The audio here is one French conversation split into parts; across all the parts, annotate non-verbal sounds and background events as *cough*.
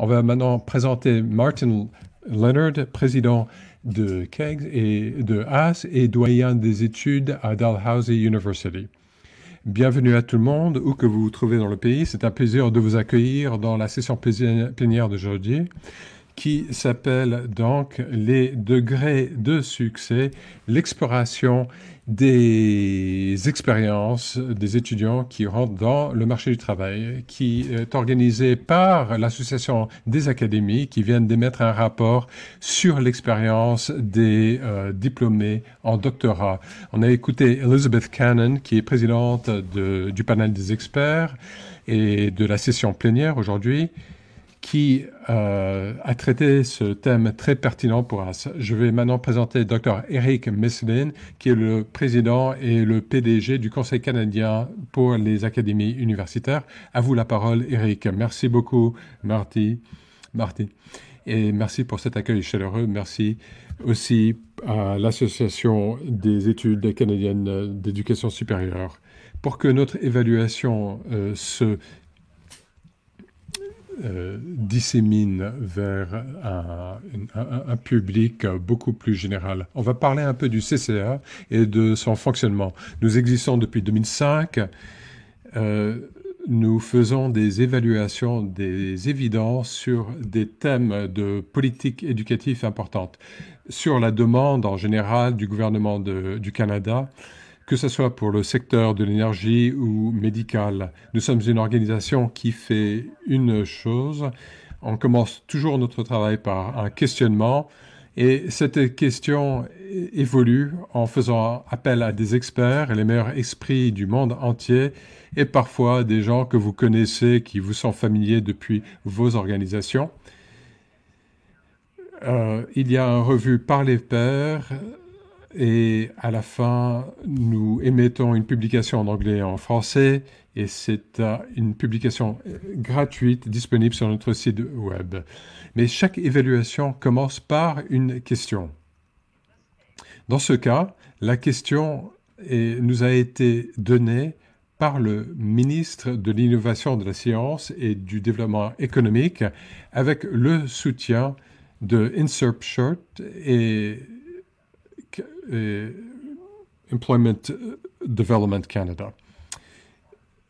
On va maintenant présenter Martin Leonard, président de Kegs et de Haas et doyen des études à Dalhousie University. Bienvenue à tout le monde, où que vous vous trouvez dans le pays. C'est un plaisir de vous accueillir dans la session plénière de jeudi qui s'appelle donc Les degrés de succès, l'exploration des expériences des étudiants qui rentrent dans le marché du travail, qui est organisée par l'Association des académies qui viennent d'émettre un rapport sur l'expérience des euh, diplômés en doctorat. On a écouté Elizabeth Cannon, qui est présidente du panel des experts et de la session plénière aujourd'hui qui euh, a traité ce thème très pertinent pour us. Je vais maintenant présenter Dr. Eric Meslin, qui est le président et le PDG du Conseil canadien pour les académies universitaires. À vous la parole, Eric. Merci beaucoup, Marty. Marty. Et merci pour cet accueil chaleureux. Merci aussi à l'Association des études canadiennes d'éducation supérieure pour que notre évaluation euh, se euh, dissémine vers un, public euh, beaucoup plus général. On va parler un peu du CCA et de son fonctionnement. Nous existons depuis 2005. Euh, nous faisons des évaluations des évidences sur des thèmes de politique éducative importantes. Sur la demande en général du gouvernement du Canada, que ce soit pour le secteur de l'énergie ou médical, nous sommes une organisation qui fait une chose. On commence toujours notre travail par un questionnement et cette question évolue en faisant appel à des experts et les meilleurs esprits du monde entier et parfois des gens que vous connaissez, qui vous sont familiers depuis vos organisations. Euh, il y a un revue par les pairs et à la fin, nous émettons une publication en anglais et en français. Et c'est euh, une publication euh, gratuite disponible sur notre site web. Mais chaque évaluation commence par une question. Dans ce cas, la question nous a été donnée par le ministre de l'Innovation, de la Science et du Développement économique avec le soutien de short et et euh, Employment Development Canada.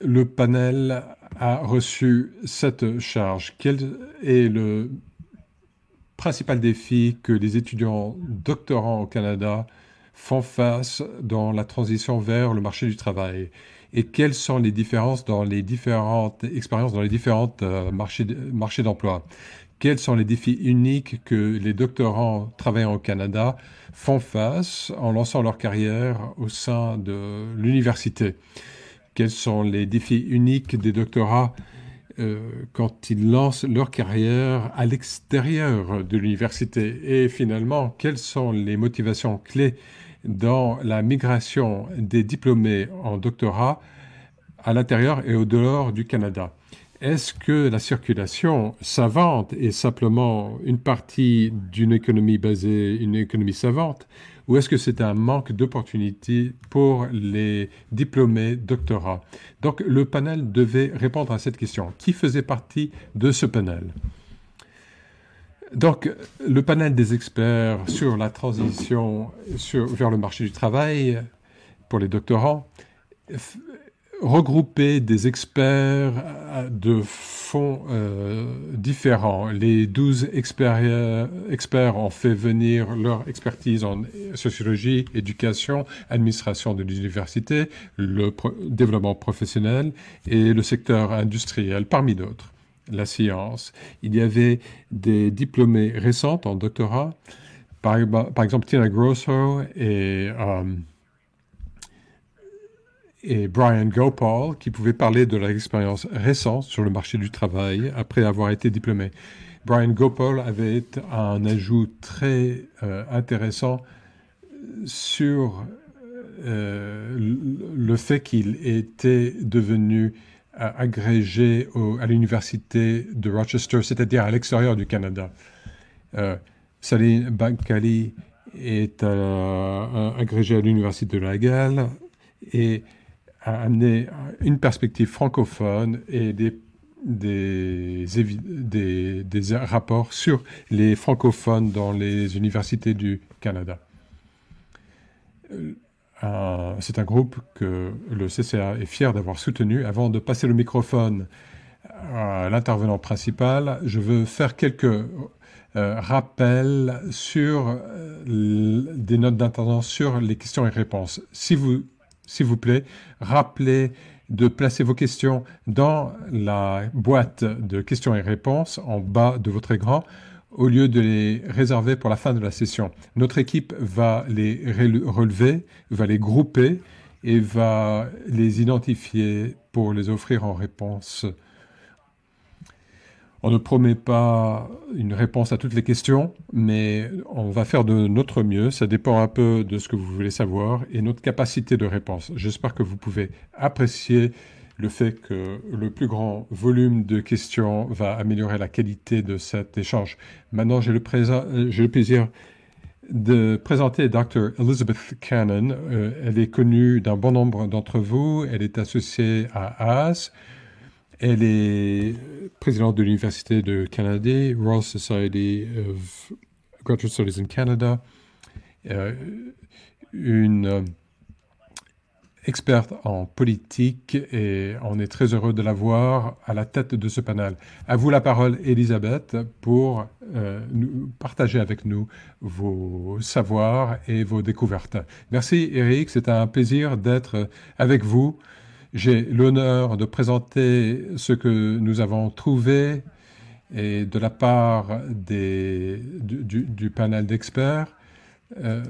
Le panel a reçu cette charge. Quel est le principal défi que les étudiants doctorants au Canada font face dans la transition vers le marché du travail et quelles sont les différences dans les différentes expériences dans les différents euh, marchés, marchés d'emploi quels sont les défis uniques que les doctorants travaillant au Canada font face en lançant leur carrière au sein de l'université Quels sont les défis uniques des doctorats euh, quand ils lancent leur carrière à l'extérieur de l'université Et finalement, quelles sont les motivations clés dans la migration des diplômés en doctorat à l'intérieur et au dehors du Canada est-ce que la circulation savante est simplement une partie d'une économie basée, une économie savante, ou est-ce que c'est un manque d'opportunités pour les diplômés doctorats Donc le panel devait répondre à cette question. Qui faisait partie de ce panel donc, le panel des experts sur la transition vers le marché du travail pour les doctorants regrouper des experts euh, de fonds euh, différents. Les 12 experts, ont fait venir leur expertise en sociologie, éducation, administration de l'université, le développement professionnel et le secteur industriel, parmi d'autres, la science. Il y avait des diplômés récents en doctorat, par, exemple Tina Grosso et... Euh, et Brian Gopal qui pouvait parler de l'expérience récente sur le marché du travail après avoir été diplômé. Brian Gopal avait un ajout très euh, intéressant euh, sur euh, le fait qu'il était devenu agrégé à l'université de Rochester, c'est-à-dire à, l'extérieur du Canada. Salim Bankali est agrégé à l'université de Laval et à amener une perspective francophone et des, des, des, rapports sur les francophones dans les universités du Canada. Euh, c'est un groupe que le CCA est fier d'avoir soutenu. Avant de passer le microphone à l'intervenant principal, je veux faire quelques euh, rappels sur euh, des notes d'intervention sur les questions et réponses. Si vous s'il vous plaît, rappelez de placer vos questions dans la boîte de questions et réponses en bas de votre écran au lieu de les réserver pour la fin de la session. Notre équipe va les relever, va les grouper et va les identifier pour les offrir en réponse on ne promet pas une réponse à toutes les questions, mais on va faire de notre mieux. Ça dépend un peu de ce que vous voulez savoir et notre capacité de réponse. J'espère que vous pouvez apprécier le fait que le plus grand volume de questions va améliorer la qualité de cet échange. Maintenant, j'ai le, euh, plaisir de présenter Dr. Elizabeth Cannon. Euh, elle est connue d'un bon nombre d'entre vous. Elle est associée à AS. Elle est présidente de l'Université de Canada, Royal Society of Graduate Studies in Canada, euh, une euh, experte en politique et on est très heureux de la voir à la tête de ce panel. À vous la parole, Elisabeth, pour euh, nous, partager avec nous vos savoirs et vos découvertes. Merci, Eric. C'est un plaisir d'être avec vous j'ai l'honneur de présenter ce que nous avons trouvé et de la part du, panel d'experts. Euh,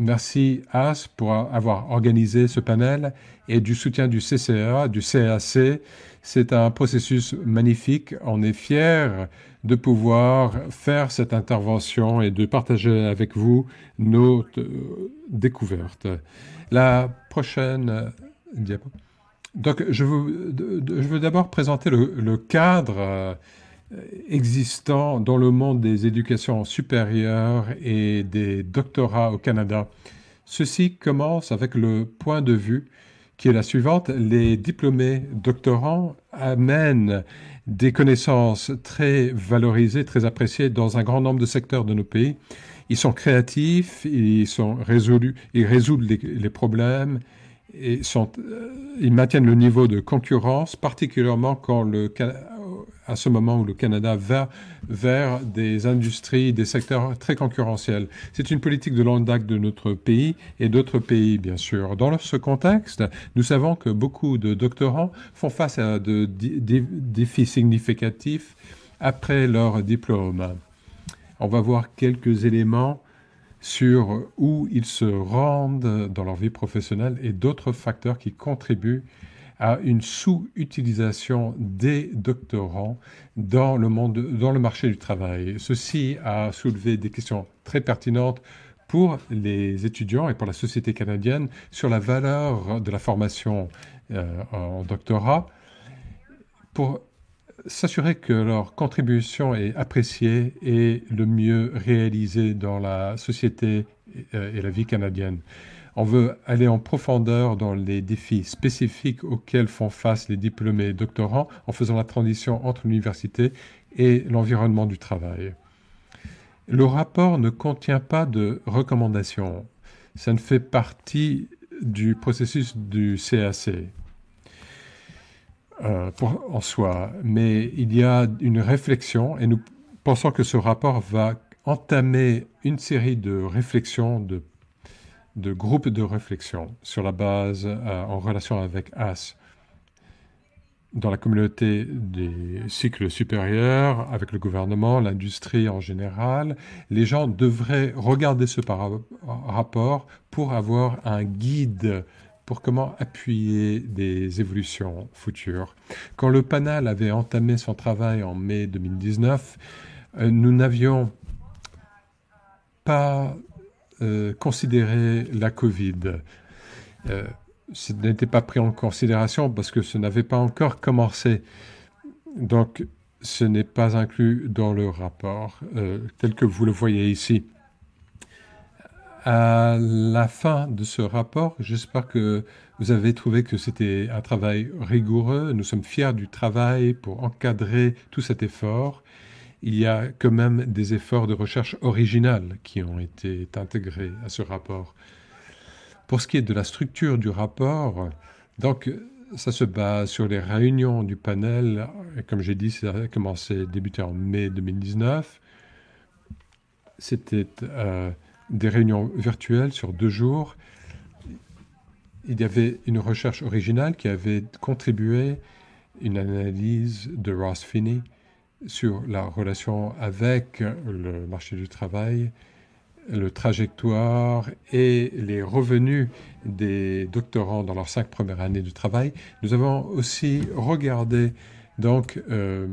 merci AS pour avoir organisé ce panel et du soutien du CCA, du CAC. C'est un processus magnifique. On est fiers de pouvoir faire cette intervention et de partager avec vous nos euh, découvertes. La prochaine donc, je, je veux d'abord présenter le, cadre euh, existant dans le monde des éducations supérieures et des doctorats au Canada. Ceci commence avec le point de vue qui est la suivante. Les diplômés doctorants amènent des connaissances très valorisées, très appréciées dans un grand nombre de secteurs de nos pays. Ils sont créatifs, ils sont résolus, ils résolvent les problèmes, sont, euh, ils maintiennent le niveau de concurrence, particulièrement quand le, à ce moment où le Canada va vers des industries, des secteurs très concurrentiels. C'est une politique de l'ONDAC de notre pays et d'autres pays, bien sûr. Dans ce contexte, nous savons que beaucoup de doctorants font face à des de défis significatifs après leur diplôme. On va voir quelques éléments sur où ils se rendent dans leur vie professionnelle et d'autres facteurs qui contribuent à une sous-utilisation des doctorants dans le, monde, dans le marché du travail. Ceci a soulevé des questions très pertinentes pour les étudiants et pour la société canadienne sur la valeur de la formation euh, en doctorat pour s'assurer que leur contribution est appréciée et le mieux réalisée dans la société euh, et la vie canadienne. On veut aller en profondeur dans les défis spécifiques auxquels font face les diplômés et doctorants en faisant la transition entre l'université et l'environnement du travail. Le rapport ne contient pas de recommandations. Ça ne fait partie du processus du CAC, euh, en soi, mais il y a une réflexion et nous pensons que ce rapport va entamer une série de réflexions, de, groupes de réflexions, sur la base euh, en relation avec AS dans la communauté des cycles supérieurs, avec le gouvernement, l'industrie en général, les gens devraient regarder ce rapport pour avoir un guide pour comment appuyer des évolutions futures. Quand le panel avait entamé son travail en mai 2019, euh, nous n'avions pas euh, considéré la Covid. Euh, ce n'était pas pris en considération parce que ce n'avait pas encore commencé. Donc, ce n'est pas inclus dans le rapport tel que vous le voyez ici à la fin de ce rapport, j'espère que vous avez trouvé que c'était un travail rigoureux. Nous sommes fiers du travail pour encadrer tout cet effort. Il y a quand même des efforts de recherche originale qui ont été intégrés à ce rapport. Pour ce qui est de la structure du rapport, donc ça se base sur les réunions du panel. comme j'ai dit, ça a commencé, débuté en mai 2019. C'était euh, des réunions virtuelles sur deux jours. Il y avait une recherche originale qui avait contribué une analyse de Ross Finney sur la relation avec le marché du travail, le trajectoire et les revenus des doctorants dans leurs cinq premières années de travail. Nous avons aussi regardé donc euh,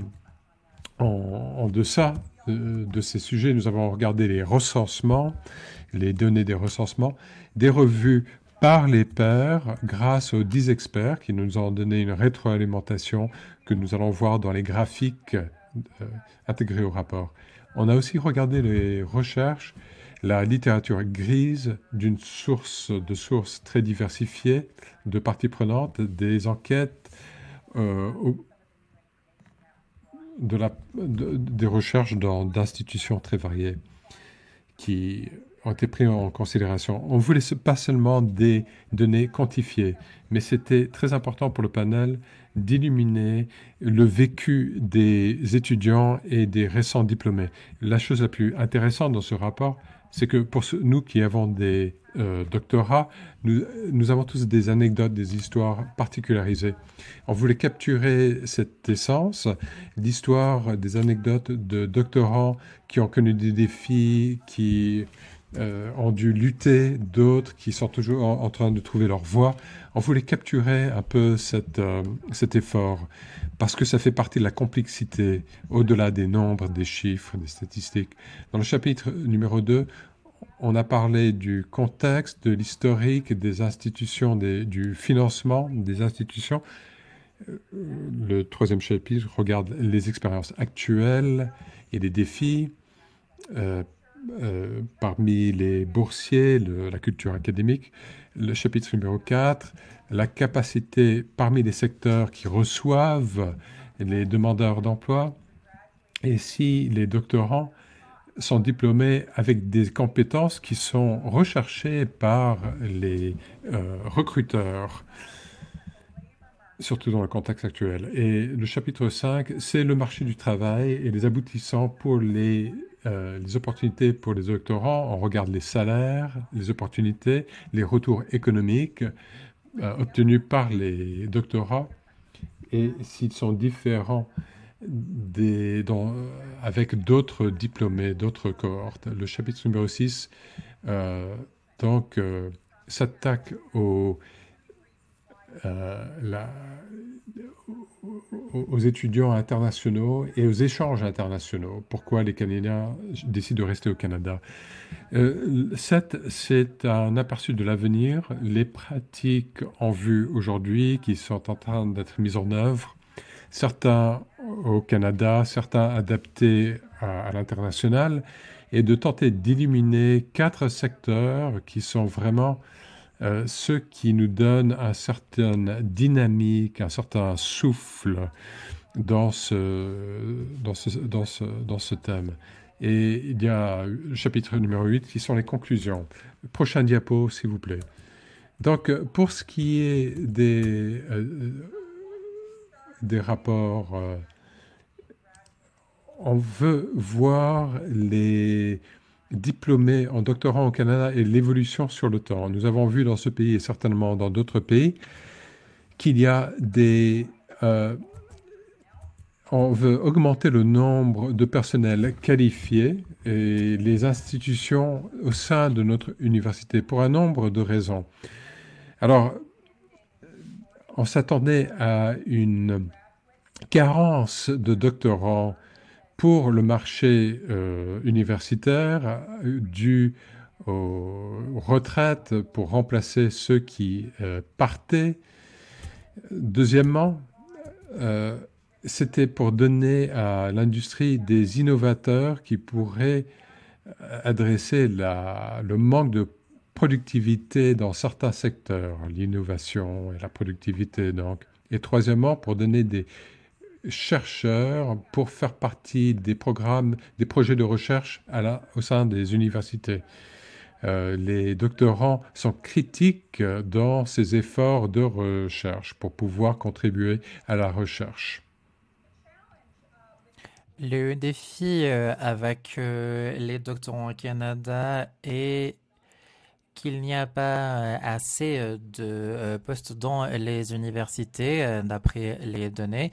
en, en, deçà de, ces sujets, nous avons regardé les recensements, les données des recensements, des revues par les pairs grâce aux dix experts qui nous ont donné une rétroalimentation que nous allons voir dans les graphiques euh, intégrés au rapport. On a aussi regardé les recherches, la littérature grise d'une source de sources très diversifiées de parties prenantes, des enquêtes euh, la, des recherches dans d'institutions très variées qui ont été prises en considération. On ne voulait pas seulement des données quantifiées, mais c'était très important pour le panel d'illuminer le vécu des étudiants et des récents diplômés. La chose la plus intéressante dans ce rapport, c'est que pour nous qui avons des euh, doctorat, nous, avons tous des anecdotes, des histoires particularisées. On voulait capturer cette essence, l'histoire des anecdotes de doctorants qui ont connu des défis, qui euh, ont dû lutter, d'autres qui sont toujours en, train de trouver leur voie. On voulait capturer un peu euh, cet effort parce que ça fait partie de la complexité au-delà des nombres, des chiffres, des statistiques. Dans le chapitre numéro 2, on a parlé du contexte, de l'historique, des institutions, du financement des institutions. Euh, le troisième chapitre regarde les expériences actuelles et les défis. Euh, euh, parmi les boursiers, la culture académique. Le chapitre numéro 4, la capacité parmi les secteurs qui reçoivent les demandeurs d'emploi. Et si les doctorants sont diplômés avec des compétences qui sont recherchées par les euh, recruteurs, surtout dans le contexte actuel. Et le chapitre 5, c'est le marché du travail et les aboutissants pour les, euh, les opportunités pour les doctorants. On regarde les salaires, les opportunités, les retours économiques euh, obtenus par les doctorats et s'ils sont différents avec d'autres diplômés, d'autres cohortes. Le chapitre numéro 6 euh, euh, s'attaque aux, euh, aux étudiants internationaux et aux échanges internationaux. Pourquoi les Canadiens décident de rester au Canada 7, c'est un aperçu de l'avenir, les pratiques en vue aujourd'hui qui sont en train d'être mises en œuvre. Certains au Canada, certains adaptés à, l'international, et de tenter d'illuminer quatre secteurs qui sont vraiment euh, ceux qui nous donnent un certain dynamique, un certain souffle dans ce, dans ce, dans ce, dans ce thème. Et il y a le chapitre numéro 8 qui sont les conclusions. Prochain diapo, s'il vous plaît. Donc, pour ce qui est des, euh, euh, des rapports on veut voir les diplômés en doctorat au Canada et l'évolution sur le temps. Nous avons vu dans ce pays et certainement dans d'autres pays qu'il y a des... Euh, on veut augmenter le nombre de personnels qualifiés et les institutions au sein de notre université pour un nombre de raisons. Alors, on s'attendait à une carence de doctorants pour le marché euh, universitaire dû aux retraites pour remplacer ceux qui euh, partaient. Deuxièmement, euh, c'était pour donner à l'industrie des innovateurs qui pourraient adresser le manque de productivité dans certains secteurs, l'innovation et la productivité donc. Et troisièmement, pour donner des chercheurs pour faire partie des programmes, des projets de recherche au sein des universités. Euh, les doctorants sont critiques dans ces efforts de recherche pour pouvoir contribuer à la recherche. Le défi euh, avec euh, les doctorants au Canada est qu'il n'y a pas assez de postes dans les universités, d'après les données.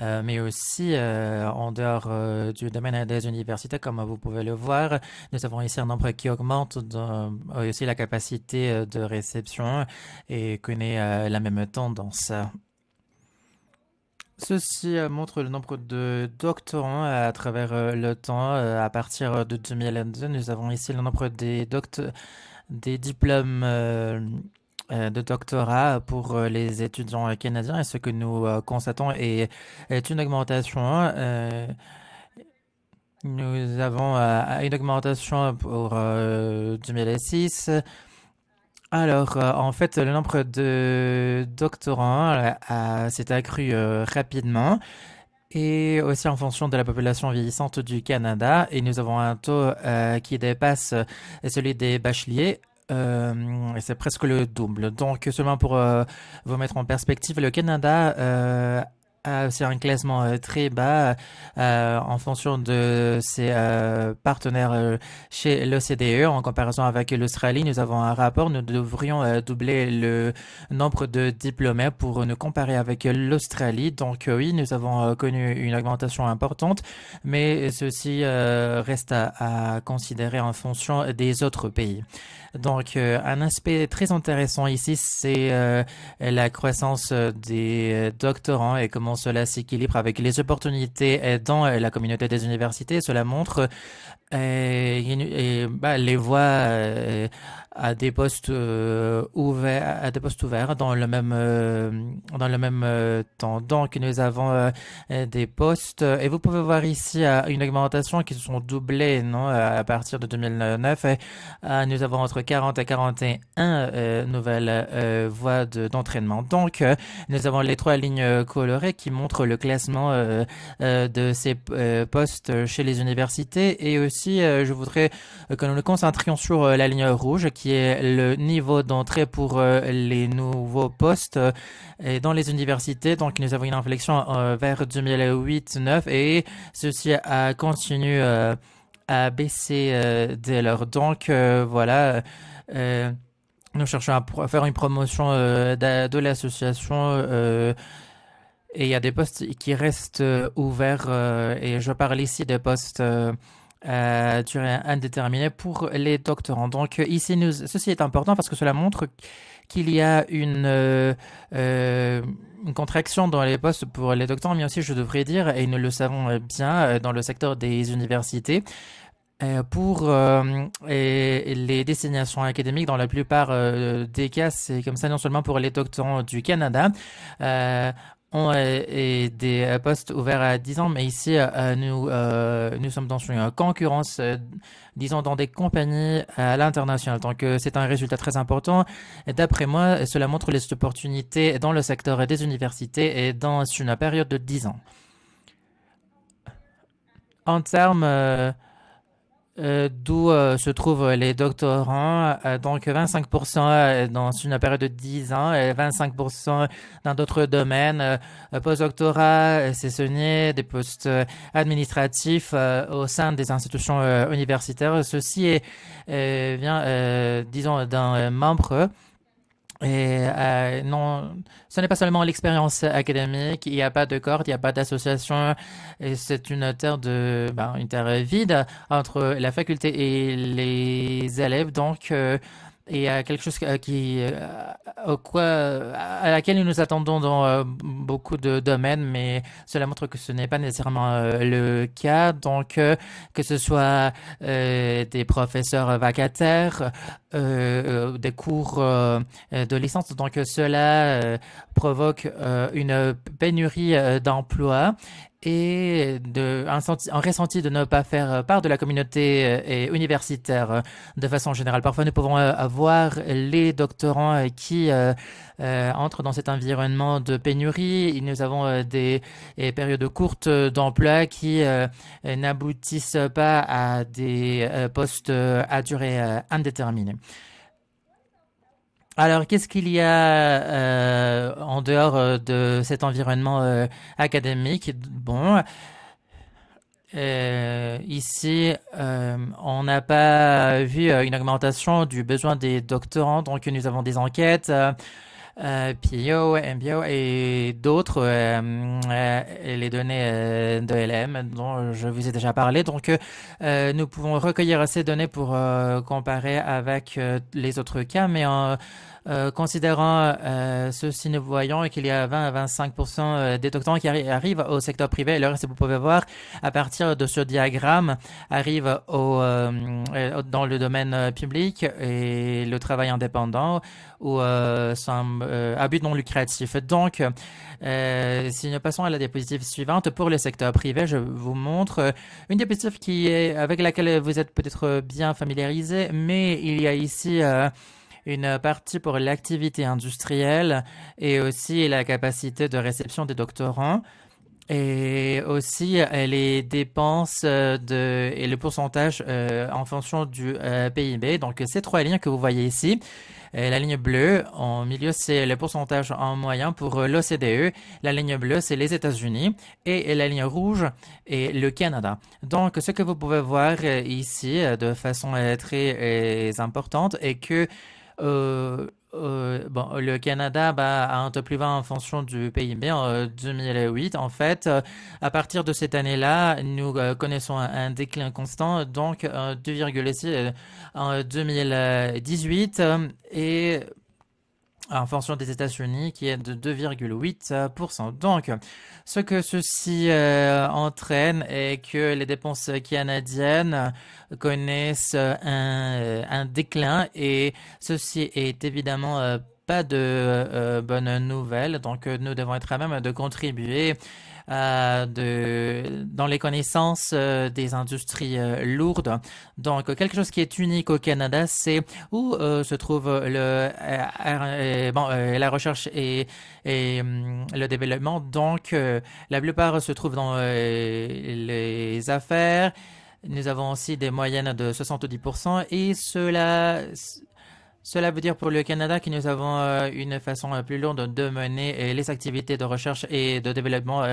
Euh, mais aussi euh, en dehors euh, du domaine des universités, comme vous pouvez le voir. Nous avons ici un nombre qui augmente, dans, aussi la capacité de réception et connaît la même tendance. Ceci montre le nombre de doctorants à travers le temps. À partir de 2002, nous avons ici le nombre des, des diplômes euh, de doctorat pour euh, les étudiants euh, canadiens et ce que nous constatons est, une augmentation. Nous avons une augmentation pour 2006. Alors, en fait, le nombre de doctorants s'est accru rapidement et aussi en fonction de la population vieillissante du Canada. Et nous avons un taux qui dépasse celui des bacheliers euh, c'est presque le double. Donc, seulement pour euh, vous mettre en perspective, le Canada euh, a c'est un classement euh, très bas en fonction de ses partenaires chez l'OCDE. En comparaison avec l'Australie, nous avons un rapport. Nous devrions doubler le nombre de diplômés pour nous comparer avec l'Australie. Donc oui, nous avons connu une augmentation importante, mais ceci reste à, à considérer en fonction des autres pays. Donc, euh, un aspect très intéressant ici, c'est euh, la croissance euh, des doctorants et comment cela s'équilibre avec les opportunités dans la communauté des universités. Cela montre bah, les voies à des postes euh, ouverts à des postes ouverts dans le même euh, dans le même euh, temps donc nous avons des postes et vous pouvez voir ici une augmentation qui se sont doublées non à partir de 2009 et, nous avons entre 40 et 41 nouvelles voies d'entraînement donc nous avons les trois lignes colorées qui montrent le classement de ces postes chez les universités et aussi je voudrais que nous nous concentrions sur la ligne rouge qui le niveau d'entrée pour euh, les nouveaux postes euh, dans les universités. Donc, nous avons une inflexion euh, vers 2008-2009 et ceci a continué à baisser dès lors. Donc, voilà. nous cherchons à faire une promotion de l'association et il y a des postes qui restent ouverts et je parle ici des postes durée euh, indéterminée pour les doctorants. Donc ici, nous, ceci est important parce que cela montre qu'il y a une, euh, euh, une, contraction dans les postes pour les doctorants, mais aussi, je devrais dire, et nous le savons bien, dans le secteur des universités, pour les destinations académiques, dans la plupart des cas, c'est comme ça non seulement pour les doctorants du Canada, et des euh, postes ouverts à 10 ans, mais ici, euh, euh, nous, nous sommes dans une concurrence, disons, dans des compagnies à l'international. Donc, c'est un résultat très important. D'après moi, cela montre les opportunités dans le secteur des universités et dans une période de 10 ans. En termes euh, d'où euh, se trouvent euh, les doctorants. donc 25% dans une période de 10 ans et 25% dans d'autres domaines. Postdoctorat, saisonnier, des postes administratifs au sein des institutions universitaires. Ceci vient, disons, d'un membre et euh, non, ce n'est pas seulement l'expérience académique, il n'y a pas de cordes, il n'y a pas d'association, c'est une terre de, ben, une terre vide entre la faculté et les élèves, donc il y a quelque chose euh, qui, euh, au quoi, à laquelle nous attendons dans beaucoup de domaines, mais cela montre que ce n'est pas nécessairement le cas, donc que ce soit des professeurs vacataires, euh, euh, des cours euh, de licence. Donc cela provoque une pénurie d'emplois et de, un, ressenti de ne pas faire part de la communauté universitaire de façon générale. Parfois, nous pouvons avoir les doctorants qui euh, entre dans cet environnement de pénurie. nous avons euh, des, euh, périodes courtes d'emploi qui n'aboutissent pas à des postes à durée indéterminée. Alors, qu'est-ce qu'il y a en dehors de cet environnement académique Bon, ici, on n'a pas vu une augmentation du besoin des doctorants, donc nous avons des enquêtes euh, Pio, MBO et d'autres, euh, euh, les données euh, de LM dont je vous ai déjà parlé. Donc, nous pouvons recueillir ces données pour comparer avec les autres cas, mais en euh, considérant euh, ceci, nous voyons qu'il y a 20 à 25 euh, des doctorants qui arrivent au secteur privé. Et le reste, vous pouvez voir à partir de ce diagramme, arrive au, dans le domaine public et le travail indépendant ou à but non lucratif. Donc, si nous passons à la diapositive suivante pour le secteur privé, je vous montre une diapositive qui est avec laquelle vous êtes peut-être bien familiarisé, mais il y a ici une partie pour l'activité industrielle et aussi la capacité de réception des doctorants et aussi les dépenses euh, de, et le pourcentage euh, en fonction du euh, PIB. Donc ces trois lignes que vous voyez ici, la ligne bleue en milieu, c'est le pourcentage en moyen pour l'OCDE. La ligne bleue, c'est les États-Unis. Et la ligne rouge est le Canada. Donc, ce que vous pouvez voir ici de façon très importante est que euh, euh, bon, le Canada bah, a un plus 20 en fonction du PIB en 2008. Euh, en fait, à partir de cette année-là, nous connaissons un, déclin constant, donc 2,6 en 2018. et en fonction des États-Unis qui est de 2,8%. Donc, ce que ceci euh, entraîne est que les dépenses canadiennes connaissent euh, euh, un, déclin et ceci est évidemment pas de bonne nouvelle. Donc, nous devons être à même de contribuer euh, de, dans les connaissances euh, des industries euh, lourdes. Donc, quelque chose qui est unique au Canada, c'est où euh, se trouve le, bon, la recherche et, et mm, le développement. Donc, la plupart se trouve dans les affaires. Nous avons aussi des moyennes de 70% et cela cela veut dire pour le Canada que nous avons euh, une façon euh, plus lourde de mener euh, les activités de recherche et de développement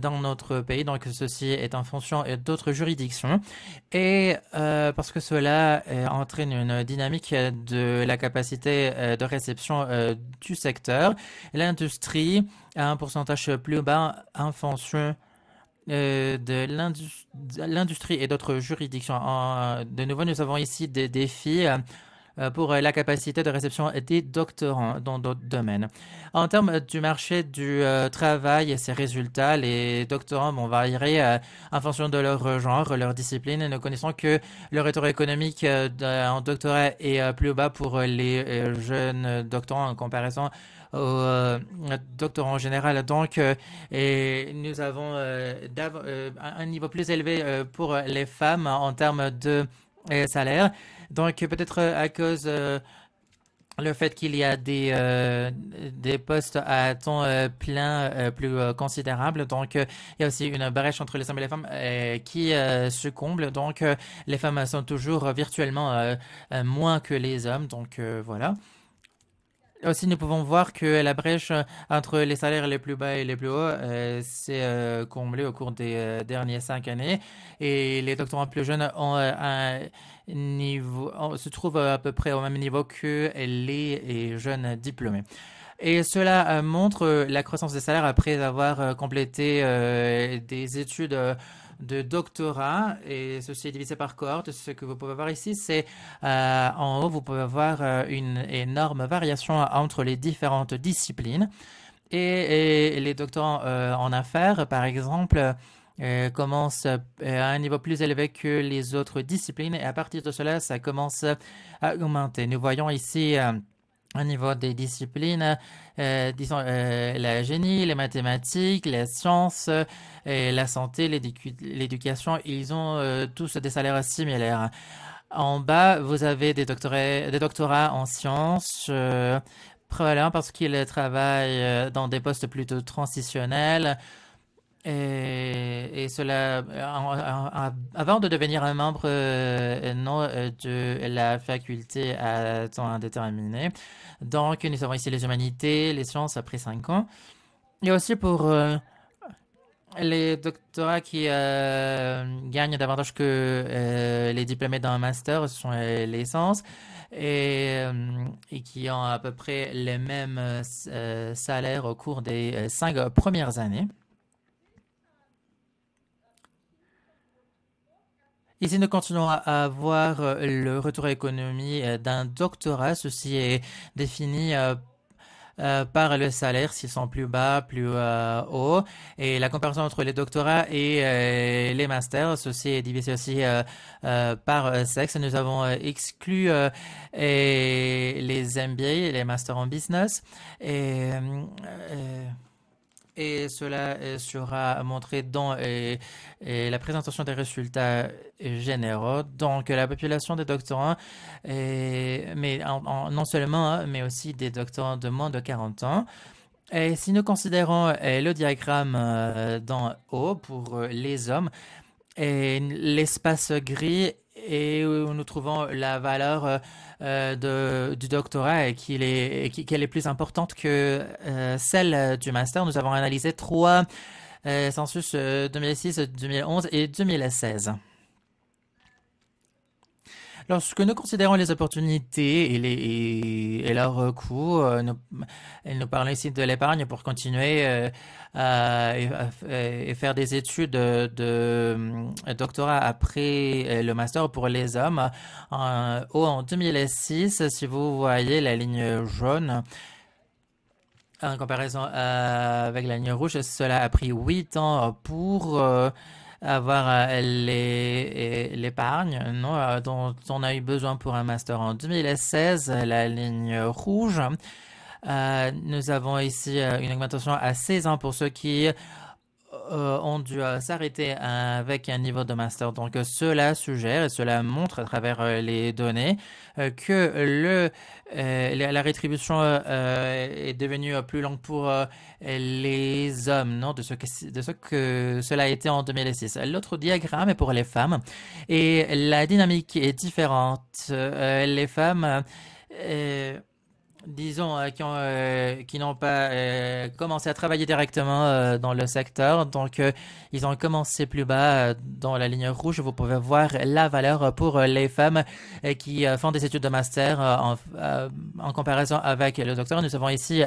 dans notre pays. Donc ceci est en fonction d'autres juridictions et parce que cela entraîne une dynamique de la capacité de réception du secteur. L'industrie a un pourcentage plus bas en fonction de l'industrie et d'autres juridictions. de nouveau, nous avons ici des défis euh, pour euh, la capacité de réception des doctorants dans d'autres domaines. En termes du marché du euh, travail et ses résultats, les doctorants vont varier en fonction de leur genre, leur discipline. Nous connaissons que le retour économique en doctorat est plus bas pour les jeunes doctorants en comparaison au doctorants en général. Donc, et nous avons un niveau plus élevé pour les femmes en termes de salaire. Donc peut-être euh, à cause du euh, le fait qu'il y a des, euh, des postes à temps plein plus considérables. donc il y a aussi une brèche entre les hommes et les femmes qui se comble. Donc les femmes sont toujours virtuellement moins que les hommes. Donc voilà. Aussi, nous pouvons voir que la brèche entre les salaires les plus bas et les plus hauts s'est comblée au cours des dernières cinq années. Et les doctorants plus jeunes ont un niveau, se trouve à peu près au même niveau que les euh, jeunes diplômés. Et cela euh, montre euh, la croissance des salaires après avoir complété des études de doctorat, et ceci est divisé par cohorte. Ce que vous pouvez voir ici, c'est en haut, vous pouvez voir une énorme variation entre les différentes disciplines. Et, les doctorants en affaires, par exemple, euh, commence euh, à un niveau plus élevé que les autres disciplines et à partir de cela, ça commence à augmenter. Nous voyons ici euh, au niveau des disciplines, disons la génie, les mathématiques, les sciences, la santé, l'éducation, ils ont tous des salaires similaires. En bas, vous avez des, doctorats, des doctorats en sciences, probablement parce qu'ils travaillent dans des postes plutôt transitionnels. Et, cela, avant de devenir un membre euh, non euh, de la faculté à temps indéterminé. Donc, nous avons ici les humanités, les sciences après 5 ans. Et aussi pour euh, les doctorats qui gagnent davantage que les diplômés d'un master, ce sont les sciences, et, qui ont à peu près les mêmes salaires au cours des cinq premières années. Ici, nous continuons à avoir euh, le retour à l'économie euh, d'un doctorat. Ceci est défini euh, par le salaire, s'ils sont plus bas, plus haut. Et la comparaison entre les doctorats et les masters, ceci est divisé aussi par sexe. Nous avons exclu les MBA, les masters en business. Et, et cela euh, sera montré dans euh, euh, la présentation des résultats généraux. Donc la population des doctorants, et, mais non seulement, hein, mais aussi des doctorants de moins de 40 ans. Et si nous considérons le diagramme d'en haut pour les hommes, et l'espace gris et où nous trouvons la valeur euh, de, du doctorat et est, qu'elle est plus importante que euh, celle du master. Nous avons analysé trois euh, census 2006, 2011 et 2016. Lorsque nous considérons les opportunités et, les, et, leurs coûts, euh, nous, parlons ici de l'épargne pour continuer euh, et, faire des études de, euh, doctorat après le master pour les hommes. En, en 2006, si vous voyez la ligne jaune, en comparaison avec la ligne rouge, cela a pris 8 ans pour avoir euh, l'épargne euh, dont on a eu besoin pour un master en 2016, euh, la ligne rouge. nous avons ici une augmentation à 16 ans pour ceux qui ont dû s'arrêter avec un niveau de master. Donc cela suggère et cela montre à travers les données que le euh, la rétribution euh, euh, est devenue plus longue pour les hommes, non, de ce, que, de ce que cela était en 2006. L'autre diagramme est pour les femmes et la dynamique est différente. les femmes disons, euh, euh, qui, n'ont pas euh, commencé à travailler directement dans le secteur. Donc, ils ont commencé plus bas dans la ligne rouge. Vous pouvez voir la valeur pour les femmes qui font des études de master en, en, comparaison avec le doctorat. Nous avons ici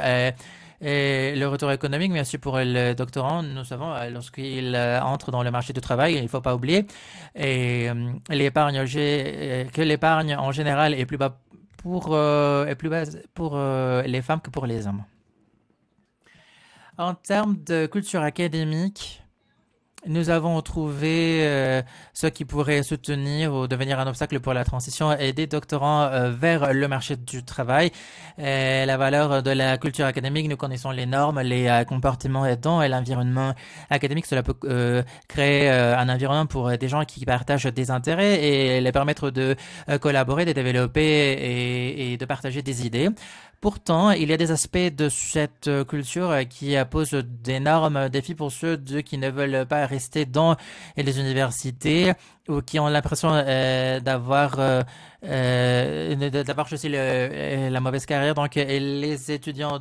le retour économique, bien sûr, pour le doctorant, nous savons, lorsqu'il entre dans le marché du travail, il ne faut pas oublier, et l'épargne, que l'épargne en général est plus bas pour, euh, plus bas pour euh, les femmes que pour les hommes. En termes de culture académique, nous avons trouvé euh, ce qui pourrait soutenir ou devenir un obstacle pour la transition et des doctorants euh, vers le marché du travail. Euh, la valeur de la culture académique, nous connaissons les normes, les comportements aidants et l'environnement académique. Cela peut créer un environnement pour des gens qui partagent des intérêts et les permettre de collaborer, de développer et de partager des idées. Pourtant, il y a des aspects de cette culture qui posent d'énormes défis pour ceux qui ne veulent pas rester dans les universités ou qui ont l'impression euh, euh, euh, d'avoir choisi la mauvaise carrière. Donc, les étudiants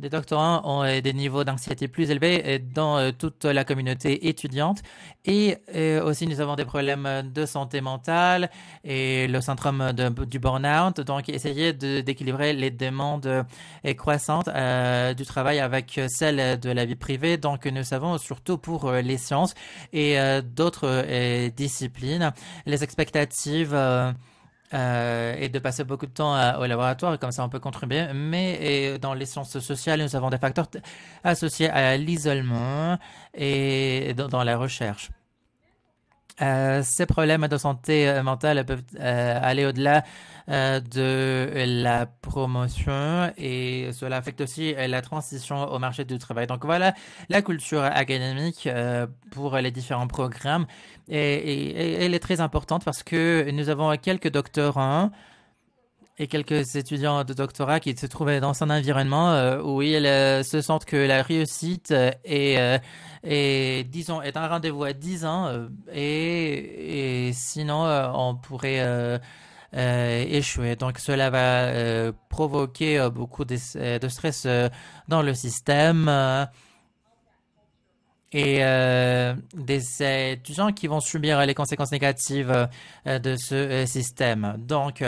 des doctorants ont euh, des niveaux d'anxiété plus élevés euh, dans euh, toute la communauté étudiante. Et, aussi, nous avons des problèmes de santé mentale et le syndrome du burn-out. Donc, essayer d'équilibrer les demandes croissantes du travail avec celles de la vie privée. Donc, nous savons surtout pour les sciences et d'autres disciplines, les expectatives. Euh, et de passer beaucoup de temps au laboratoire, comme ça on peut contribuer. Mais euh, dans les sciences sociales, nous avons des facteurs associés à l'isolement et dans la recherche. Euh, ces problèmes de santé euh, mentale peuvent euh, aller au-delà de la promotion et cela affecte aussi la transition au marché du travail. Donc voilà la culture académique pour les différents programmes et, et, elle est très importante parce que nous avons quelques doctorants et quelques étudiants de doctorat qui se trouvaient dans un environnement euh, où ils euh, se sentent que la réussite euh, est, disons, est un rendez-vous à 10 ans et, sinon on pourrait échouer. Donc cela va provoquer beaucoup de, stress dans le système et des étudiants qui vont subir les conséquences négatives de ce système. Donc,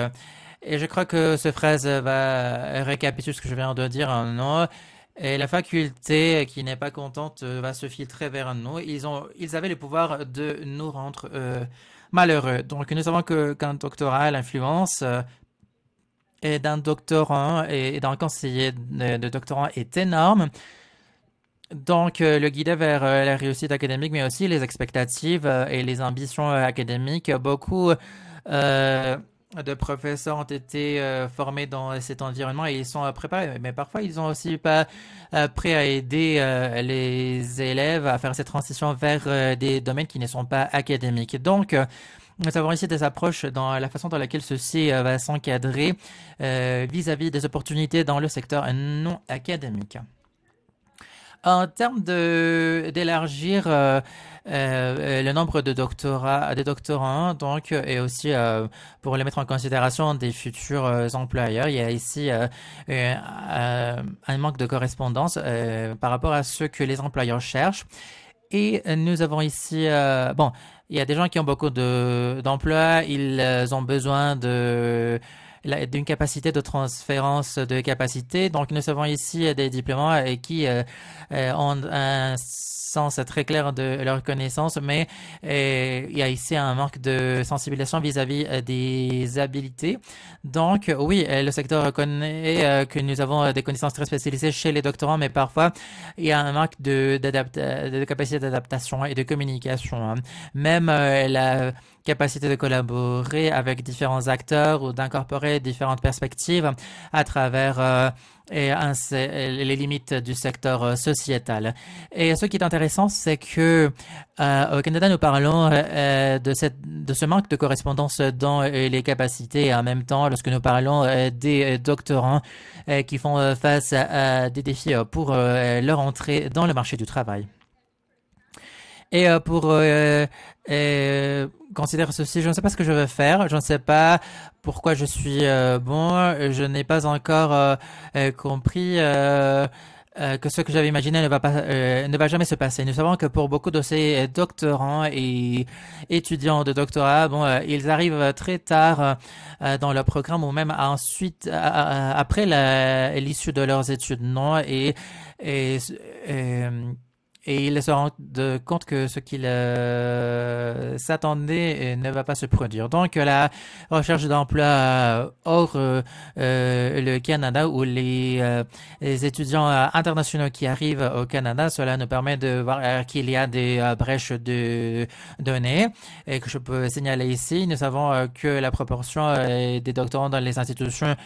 et je crois que ce phrase va récapituler ce que je viens de dire. Non. Et la faculté qui n'est pas contente va se filtrer vers nous. Ils, ont, ils avaient le pouvoir de nous rendre euh, malheureux. Donc nous savons que, qu'un doctorat, l'influence euh, et d'un doctorant et, d'un conseiller de, doctorant est énorme. Donc euh, le guider vers la réussite académique, mais aussi les expectatives et les ambitions académiques. Beaucoup de professeurs ont été euh, formés dans cet environnement et ils sont euh, préparés. Mais parfois, ils n'ont aussi pas euh, prêt à aider les élèves à faire cette transition vers des domaines qui ne sont pas académiques. Donc, nous avons ici des approches dans la façon dans laquelle ceci va s'encadrer vis-à-vis des opportunités dans le secteur non académique. En termes d'élargir euh, euh, le nombre de doctorats, des doctorants, donc, et aussi euh, pour les mettre en considération des futurs employeurs, il y a ici un manque de correspondance par rapport à ce que les employeurs cherchent. Et nous avons ici, bon, il y a des gens qui ont beaucoup d'emplois, ils ont besoin de d'une capacité de transférence de capacité. Donc, nous avons ici des diplômés euh, qui euh, euh, ont un sens très clair de leur connaissance, mais il y a ici un manque de sensibilisation vis-à-vis des habilités. Donc, oui, le secteur reconnaît que nous avons des connaissances très spécialisées chez les doctorants, mais parfois, il y a un manque de capacité d'adaptation et de communication. Hein. Même la capacité de collaborer avec différents acteurs ou d'incorporer différentes perspectives à travers euh, et les limites du secteur euh, sociétal. Et ce qui est intéressant, c'est que euh, au Canada, nous parlons de, de ce manque de correspondance dans les capacités. Et en même temps, lorsque nous parlons des doctorants qui font face à des défis pour leur entrée dans le marché du travail. Et euh, pour euh, euh, euh, considérer ceci, je ne sais pas ce que je veux faire, je ne sais pas pourquoi je suis bon, je n'ai pas encore compris. Euh, que ce que j'avais imaginé ne va, pas, ne va jamais se passer. Nous savons que pour beaucoup de ces doctorants et étudiants de doctorat, bon, ils arrivent très tard dans leur programme ou même ensuite, après l'issue de leurs études, non? Et, et, et et il se rend compte que ce qu'il euh, s'attendait euh, ne va pas se produire. Donc la recherche d'emploi euh, hors le Canada ou les, étudiants internationaux qui arrivent au Canada, cela nous permet de voir qu'il y a des brèches de données et que je peux signaler ici. Nous savons que la proportion des doctorants dans les institutions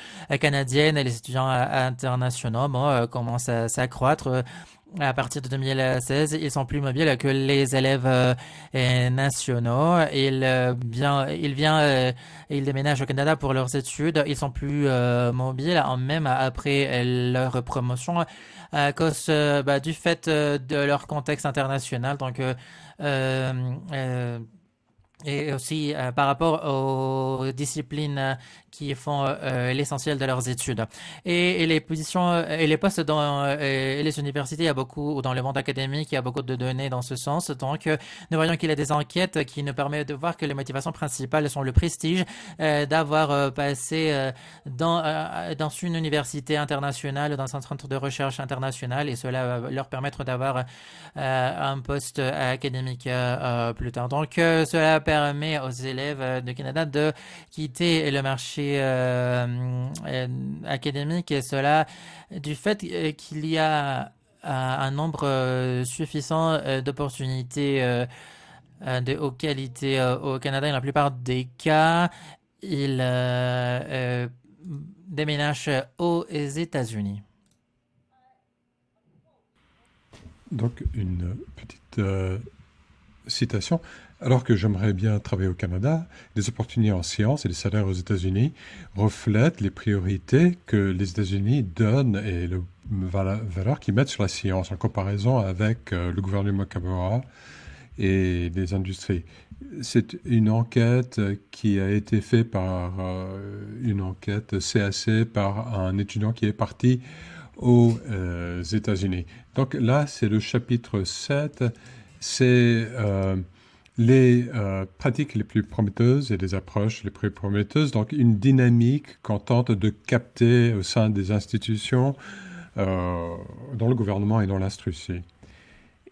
canadiennes et les étudiants internationaux commence à s'accroître à partir de 2016, ils sont plus mobiles que les élèves euh, nationaux. Ils, bien, euh, ils, viennent, euh, ils déménagent au Canada pour leurs études. Ils sont plus euh, mobiles, même après leur promotion, à cause bah, du fait de leur contexte international. Donc, et aussi euh, par rapport aux disciplines euh, qui font euh, l'essentiel de leurs études. Et, les positions et les postes dans les universités, il y a beaucoup, ou dans le monde académique, il y a beaucoup de données dans ce sens. Donc, nous voyons qu'il y a des enquêtes qui nous permettent de voir que les motivations principales sont le prestige d'avoir passé dans, dans une université internationale, dans un centre de recherche international, et cela va leur permettre d'avoir un poste académique plus tard. Donc, cela permet permet aux élèves euh, de Canada de quitter le marché euh, euh, académique et cela du fait qu'il y a un nombre suffisant d'opportunités de haute qualité au Canada. Et la plupart des cas, ils déménagent aux États-Unis. Donc, une petite citation. Alors que j'aimerais bien travailler au Canada, les opportunités en sciences et les salaires aux États-Unis reflètent les priorités que les États-Unis donnent et les valeurs qu'ils mettent sur la science en comparaison avec euh, le gouvernement Cabora et les industries. C'est une enquête qui a été faite par euh, une enquête CAC par un étudiant qui est parti aux euh, États-Unis. Donc là, c'est le chapitre 7. C'est les euh, pratiques les plus prometteuses et les approches les plus prometteuses, donc une dynamique qu'on tente de capter au sein des institutions, euh, dans le gouvernement et dans l'industrie.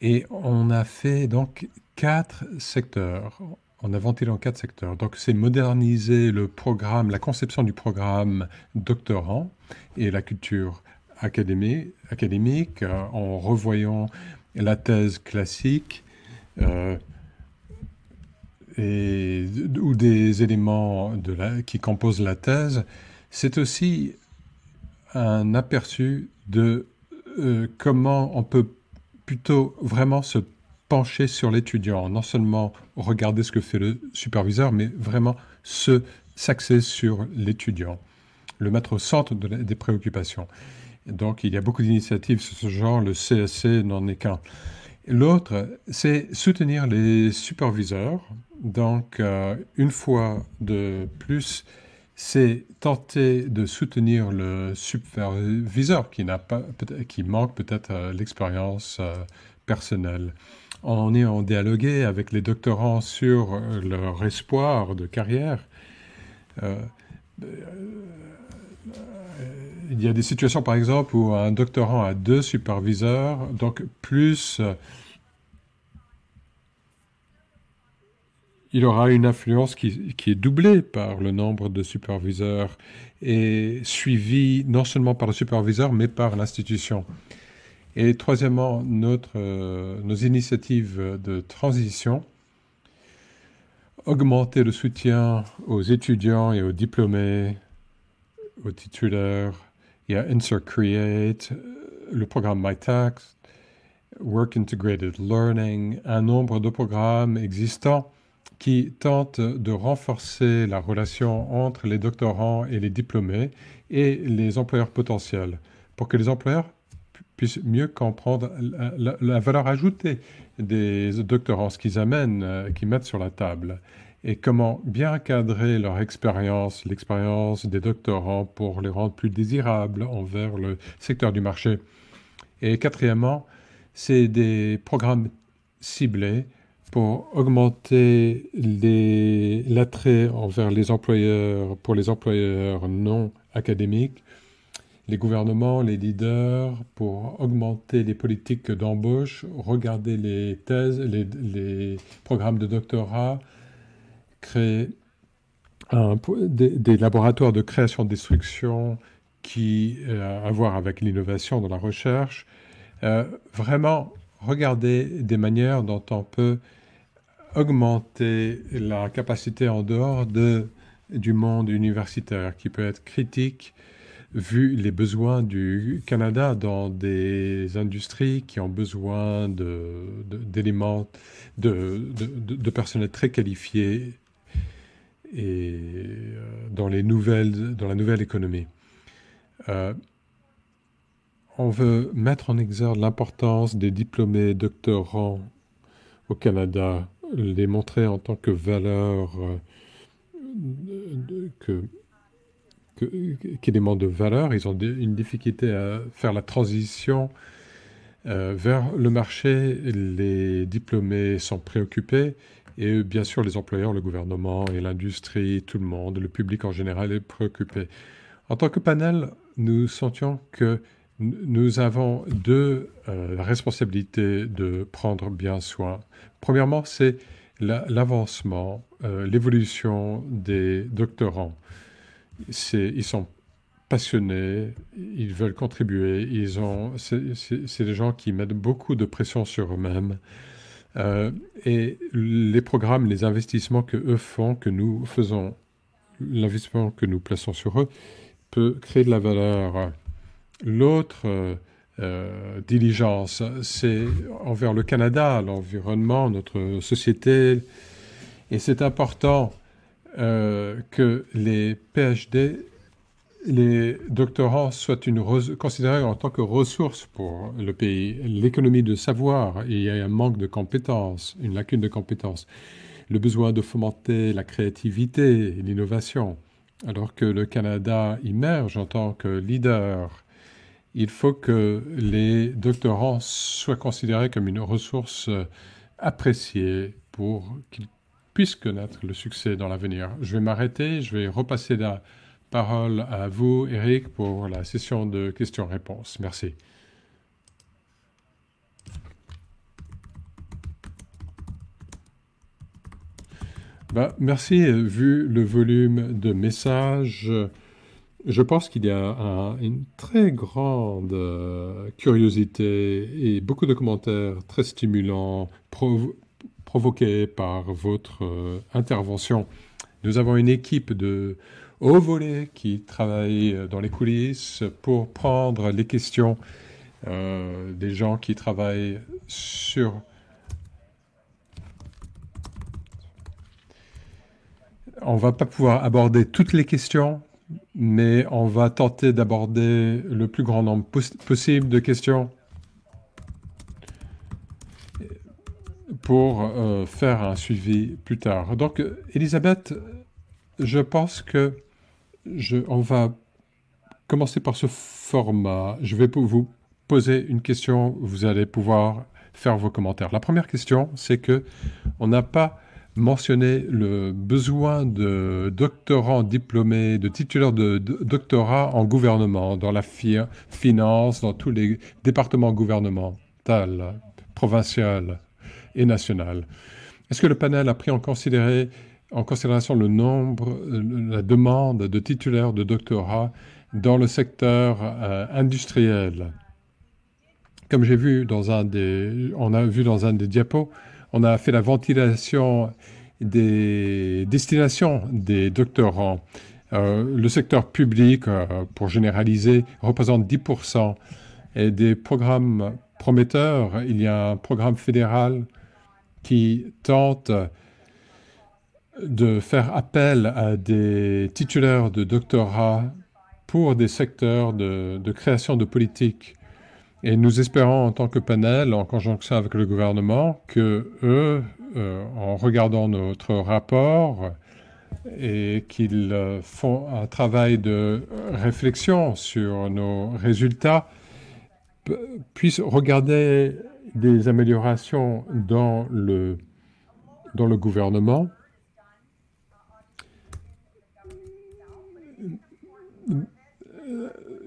Et on a fait donc quatre secteurs. On a ventilé en quatre secteurs. Donc, c'est moderniser le programme, la conception du programme doctorant et la culture académique, euh, en revoyant la thèse classique, et, ou des éléments de qui composent la thèse, c'est aussi un aperçu de euh, comment on peut plutôt vraiment se pencher sur l'étudiant, non seulement regarder ce que fait le superviseur, mais vraiment se s'axer sur l'étudiant, le mettre au centre des préoccupations. Donc il y a beaucoup d'initiatives sur ce genre, le CSC n'en est qu'un. L'autre, c'est soutenir les superviseurs donc, euh, une fois de plus, c'est tenter de soutenir le superviseur qui, n'a pas, qui manque peut-être euh, l'expérience euh, personnelle. En dialoguer avec les doctorants sur leur espoir de carrière, il y a des situations, par exemple, où un doctorant a deux superviseurs, donc plus il aura une influence qui, est doublée par le nombre de superviseurs et suivie non seulement par le superviseur, mais par l'institution. Et troisièmement, notre, euh, nos initiatives de transition, augmenter le soutien aux étudiants et aux diplômés, aux titulaires, il y a Insert Create, euh, le programme MyTax, Work Integrated Learning, un nombre de programmes existants qui tente de renforcer la relation entre les doctorants et les diplômés et les employeurs potentiels pour que les employeurs puissent mieux comprendre euh, la, valeur ajoutée des doctorants, ce qu'ils amènent, euh, qu'ils mettent sur la table et comment bien cadrer leur expérience, l'expérience des doctorants pour les rendre plus désirables envers le secteur du marché. Et quatrièmement, c'est des programmes ciblés pour augmenter l'attrait envers les employeurs, pour les employeurs non académiques, les gouvernements, les leaders, pour augmenter les politiques d'embauche, regarder les thèses, les, programmes de doctorat, créer des, laboratoires de création destruction qui a euh, à voir avec l'innovation dans la recherche. Euh, vraiment, regarder des manières dont on peut augmenter la capacité en dehors de, du monde universitaire, qui peut être critique vu les besoins du Canada dans des industries qui ont besoin d'éléments, de, de, de, personnel très qualifiés et euh, dans, les nouvelles, dans la nouvelle économie. Euh, on veut mettre en exergue l'importance des diplômés doctorants au Canada les montrer en tant que valeur, euh, que, qu'élément de valeur, ils ont une difficulté à faire la transition euh, vers le marché. Les diplômés sont préoccupés et bien sûr les employeurs, le gouvernement et l'industrie, tout le monde, le public en général est préoccupé. En tant que panel, nous sentions que nous avons deux euh, responsabilités de prendre bien soin, Premièrement, c'est l'avancement, euh, l'évolution des doctorants. Ils sont passionnés, ils veulent contribuer, ils ont, c'est des gens qui mettent beaucoup de pression sur eux-mêmes. Euh, et les programmes, les investissements que eux font, que nous faisons, l'investissement que nous plaçons sur eux, peut créer de la valeur. L'autre euh, euh, diligence, c'est envers le Canada, l'environnement, notre société. Et c'est important euh, que les PhD, les doctorants soient une considérés en tant que ressource pour le pays. L'économie de savoir, il y a un manque de compétences, une lacune de compétences. Le besoin de fomenter la créativité, l'innovation. Alors que le Canada immerge en tant que leader il faut que les doctorants soient considérés comme une ressource euh, appréciée pour qu'ils puissent connaître le succès dans l'avenir. Je vais m'arrêter, je vais repasser la parole à vous, Eric, pour la session de questions-réponses. Merci. Bah, merci, euh, vu le volume de messages je pense qu'il y a une très grande euh, curiosité et beaucoup de commentaires très stimulants provoqués par votre euh, intervention. Nous avons une équipe de hauts volets qui travaille euh, dans les coulisses pour prendre les questions des gens qui travaillent sur on va pas pouvoir aborder toutes les questions mais on va tenter d'aborder le plus grand nombre possible de questions pour euh, faire un suivi plus tard. Donc, Elisabeth, je pense que on va commencer par ce format. Je vais vous poser une question, vous allez pouvoir faire vos commentaires. La première question, c'est que on n'a pas mentionner le besoin de doctorants diplômés, de titulaires de, doctorat en gouvernement, dans la finance, dans tous les départements gouvernementaux, provincial et national. Est-ce que le panel a pris en, en considération le nombre, la demande de titulaires de doctorat dans le secteur euh, industriel Comme j'ai vu dans un des, on a vu dans un des diapos, on a fait la ventilation des destinations des doctorants. Euh, le secteur public, euh, pour généraliser, représente 10%. Et des programmes prometteurs, il y a un programme fédéral qui tente de faire appel à des titulaires de doctorat pour des secteurs de, de création de politique et nous espérons en tant que panel, en conjonction avec le gouvernement, que eux, euh, en regardant notre rapport, et qu'ils euh, font un travail de réflexion sur nos résultats, puissent regarder des améliorations dans le, dans le gouvernement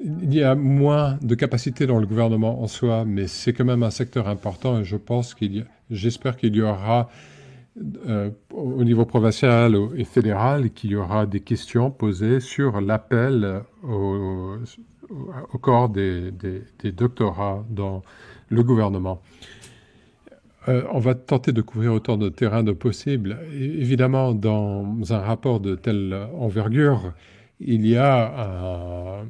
il y a moins de capacités dans le gouvernement en soi, mais c'est quand même un secteur important et je pense qu'il j'espère qu'il y aura euh, au niveau provincial et fédéral qu'il y aura des questions posées sur l'appel au, corps des, doctorats dans le gouvernement. Euh, on va tenter de couvrir autant de terrain de possible. évidemment, dans un rapport de telle envergure, il y a un,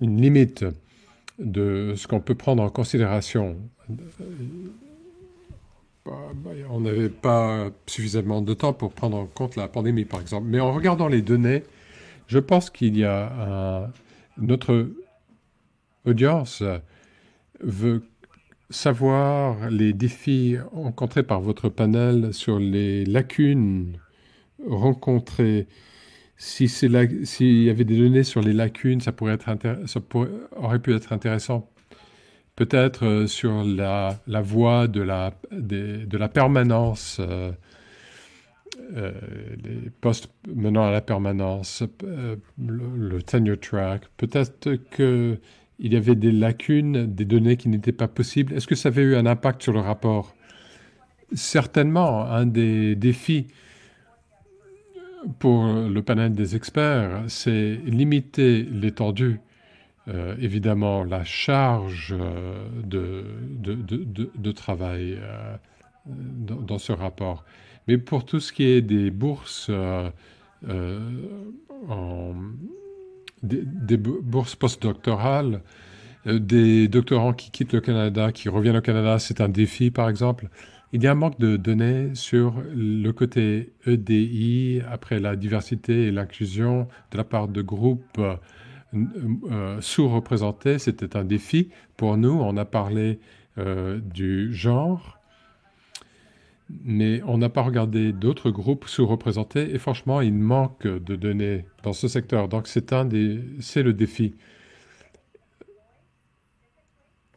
une limite de ce qu'on peut prendre en considération. Euh, on n'avait pas suffisamment de temps pour prendre en compte la pandémie, par exemple. Mais en regardant les données, je pense qu'il y a notre audience veut savoir les défis rencontrés par votre panel sur les lacunes rencontrées si s'il y avait des données sur les lacunes, ça, pourrait être aurait pu être intéressant. Peut-être euh, sur la, voie de la, de la permanence, euh, euh, les postes menant à la permanence, le, le, tenure track. Peut-être qu'il y avait des lacunes, des données qui n'étaient pas possibles. Est-ce que ça avait eu un impact sur le rapport Certainement, un des défis pour euh, le panel des experts, c'est limiter l'étendue, euh, évidemment la charge euh, de, travail dans, ce rapport. Mais pour tout ce qui est des bourses, des, bourses postdoctorales, des doctorants qui quittent le Canada, qui reviennent au Canada, c'est un défi par exemple. Il y a un manque de données sur le côté EDI, après la diversité et l'inclusion de la part de groupes euh, euh, sous-représentés. C'était un défi pour nous. On a parlé euh, du genre, mais on n'a pas regardé d'autres groupes sous-représentés. Et franchement, il manque de données dans ce secteur. Donc c'est le défi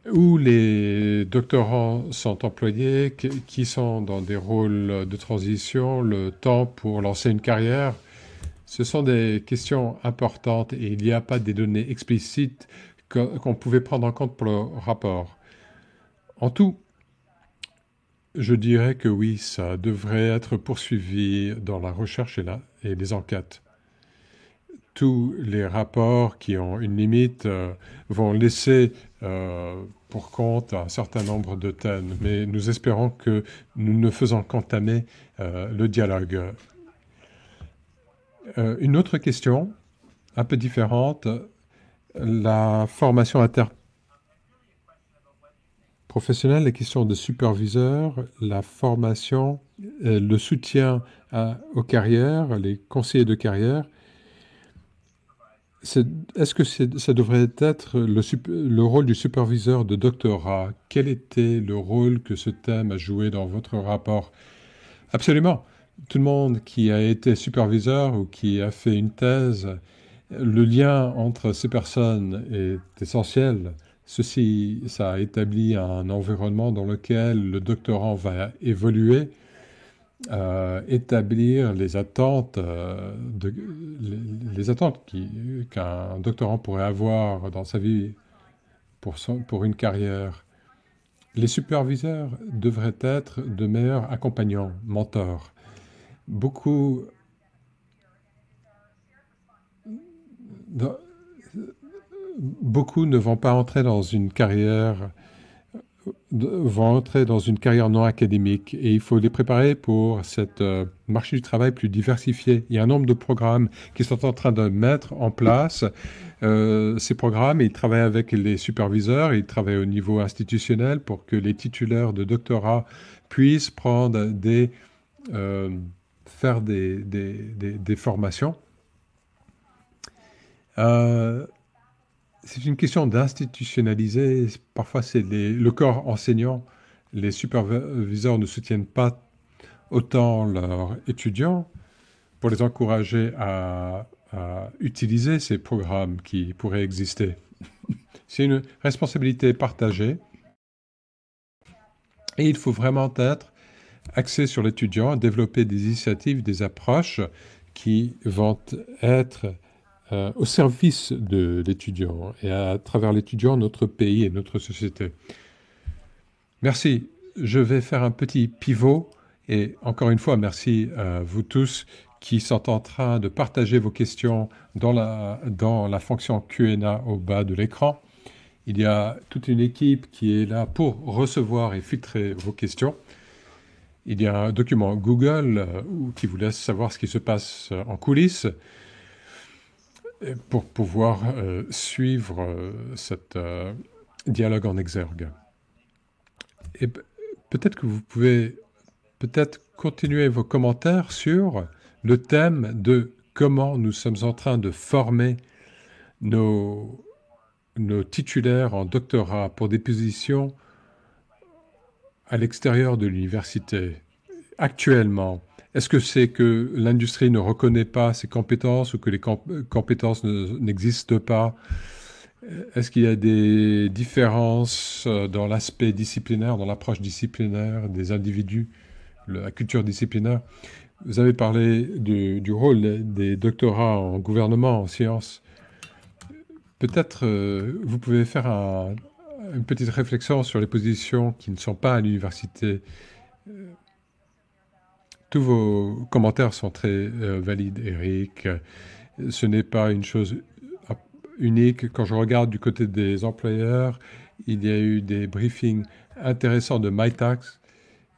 où les doctorants sont employés, qui sont dans des rôles de transition, le temps pour lancer une carrière. Ce sont des questions importantes et il n'y a pas des données explicites qu'on pouvait prendre en compte pour le rapport. En tout, je dirais que oui, ça devrait être poursuivi dans la recherche et, et les enquêtes tous les rapports qui ont une limite euh, vont laisser euh, pour compte un certain nombre de thèmes, mais nous espérons que nous ne faisons qu'entamer euh, le dialogue. une autre question, un peu différente, la formation interprofessionnelle, les questions de superviseurs, la formation, le soutien aux carrières, les conseillers de carrière, est-ce que ça devrait être le, rôle du superviseur de doctorat Quel était le rôle que ce thème a joué dans votre rapport Absolument. Tout le monde qui a été superviseur ou qui a fait une thèse, le lien entre ces personnes est essentiel. Ceci, ça établi un environnement dans lequel le doctorant va évoluer euh, établir les attentes, euh, de, les, attentes qu'un doctorant pourrait avoir dans sa vie pour, pour une carrière. Les superviseurs devraient être de meilleurs accompagnants, mentors. Beaucoup beaucoup ne vont pas entrer dans une carrière vont entrer dans une carrière non académique et il faut les préparer pour cette euh, marché du travail plus diversifié. Il y a un nombre de programmes qui sont en train de mettre en place euh, ces programmes. Ils travaillent avec les superviseurs, ils travaillent au niveau institutionnel pour que les titulaires de doctorat puissent prendre des, euh, faire des, des, des formations. C'est une question d'institutionnaliser. Parfois, c'est le corps enseignant. Les superviseurs ne soutiennent pas autant leurs étudiants pour les encourager à, à utiliser ces programmes qui pourraient exister. *laughs* C'est une responsabilité partagée et il faut vraiment être axé sur l'étudiant, développer des initiatives, des approches qui vont être euh, au service de l'étudiant et à, travers l'étudiant notre pays et notre société. Merci. Je vais faire un petit pivot et encore une fois, merci à vous tous qui sont en train de partager vos questions dans la, dans la fonction QA au bas de l'écran. Il y a toute une équipe qui est là pour recevoir et filtrer vos questions. Il y a un document Google euh, qui vous laisse savoir ce qui se passe euh, en coulisses pour pouvoir euh, suivre euh, cet euh, dialogue en exergue. Et peut-être que vous pouvez peut-être continuer vos commentaires sur le thème de comment nous sommes en train de former nos, nos titulaires en doctorat pour des positions à l'extérieur de l'université actuellement est-ce que c'est que l'industrie ne reconnaît pas ses compétences ou que les compétences n'existent pas Est-ce qu'il y a des différences euh, dans l'aspect disciplinaire, dans l'approche disciplinaire des individus, la culture disciplinaire Vous avez parlé du, rôle des doctorats en gouvernement, en sciences. Peut-être euh, vous pouvez faire une petite réflexion sur les positions qui ne sont pas à l'université. Euh, tous vos commentaires sont très euh, valides, Eric. Ce n'est pas une chose euh, unique. Quand je regarde du côté des employeurs, il y a eu des briefings intéressants de MyTax.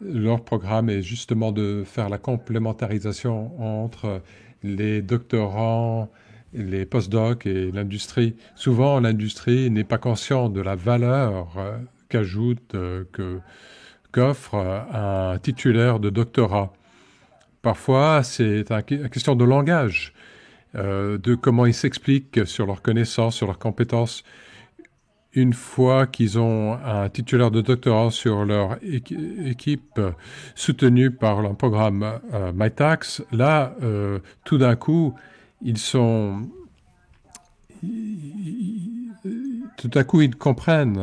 Leur programme est justement de faire la complémentarisation entre les doctorants, les postdocs et l'industrie. Souvent, l'industrie n'est pas consciente de la valeur euh, qu'ajoute, que, qu'offre un titulaire de doctorat. Parfois, c'est une question de langage, euh, de comment ils s'expliquent sur leurs connaissances, sur leurs compétences. Une fois qu'ils ont un titulaire de doctorat sur leur équipe soutenu par un programme euh, MyTax, là, euh, tout d'un coup, ils sont... Tout d'un coup, ils comprennent.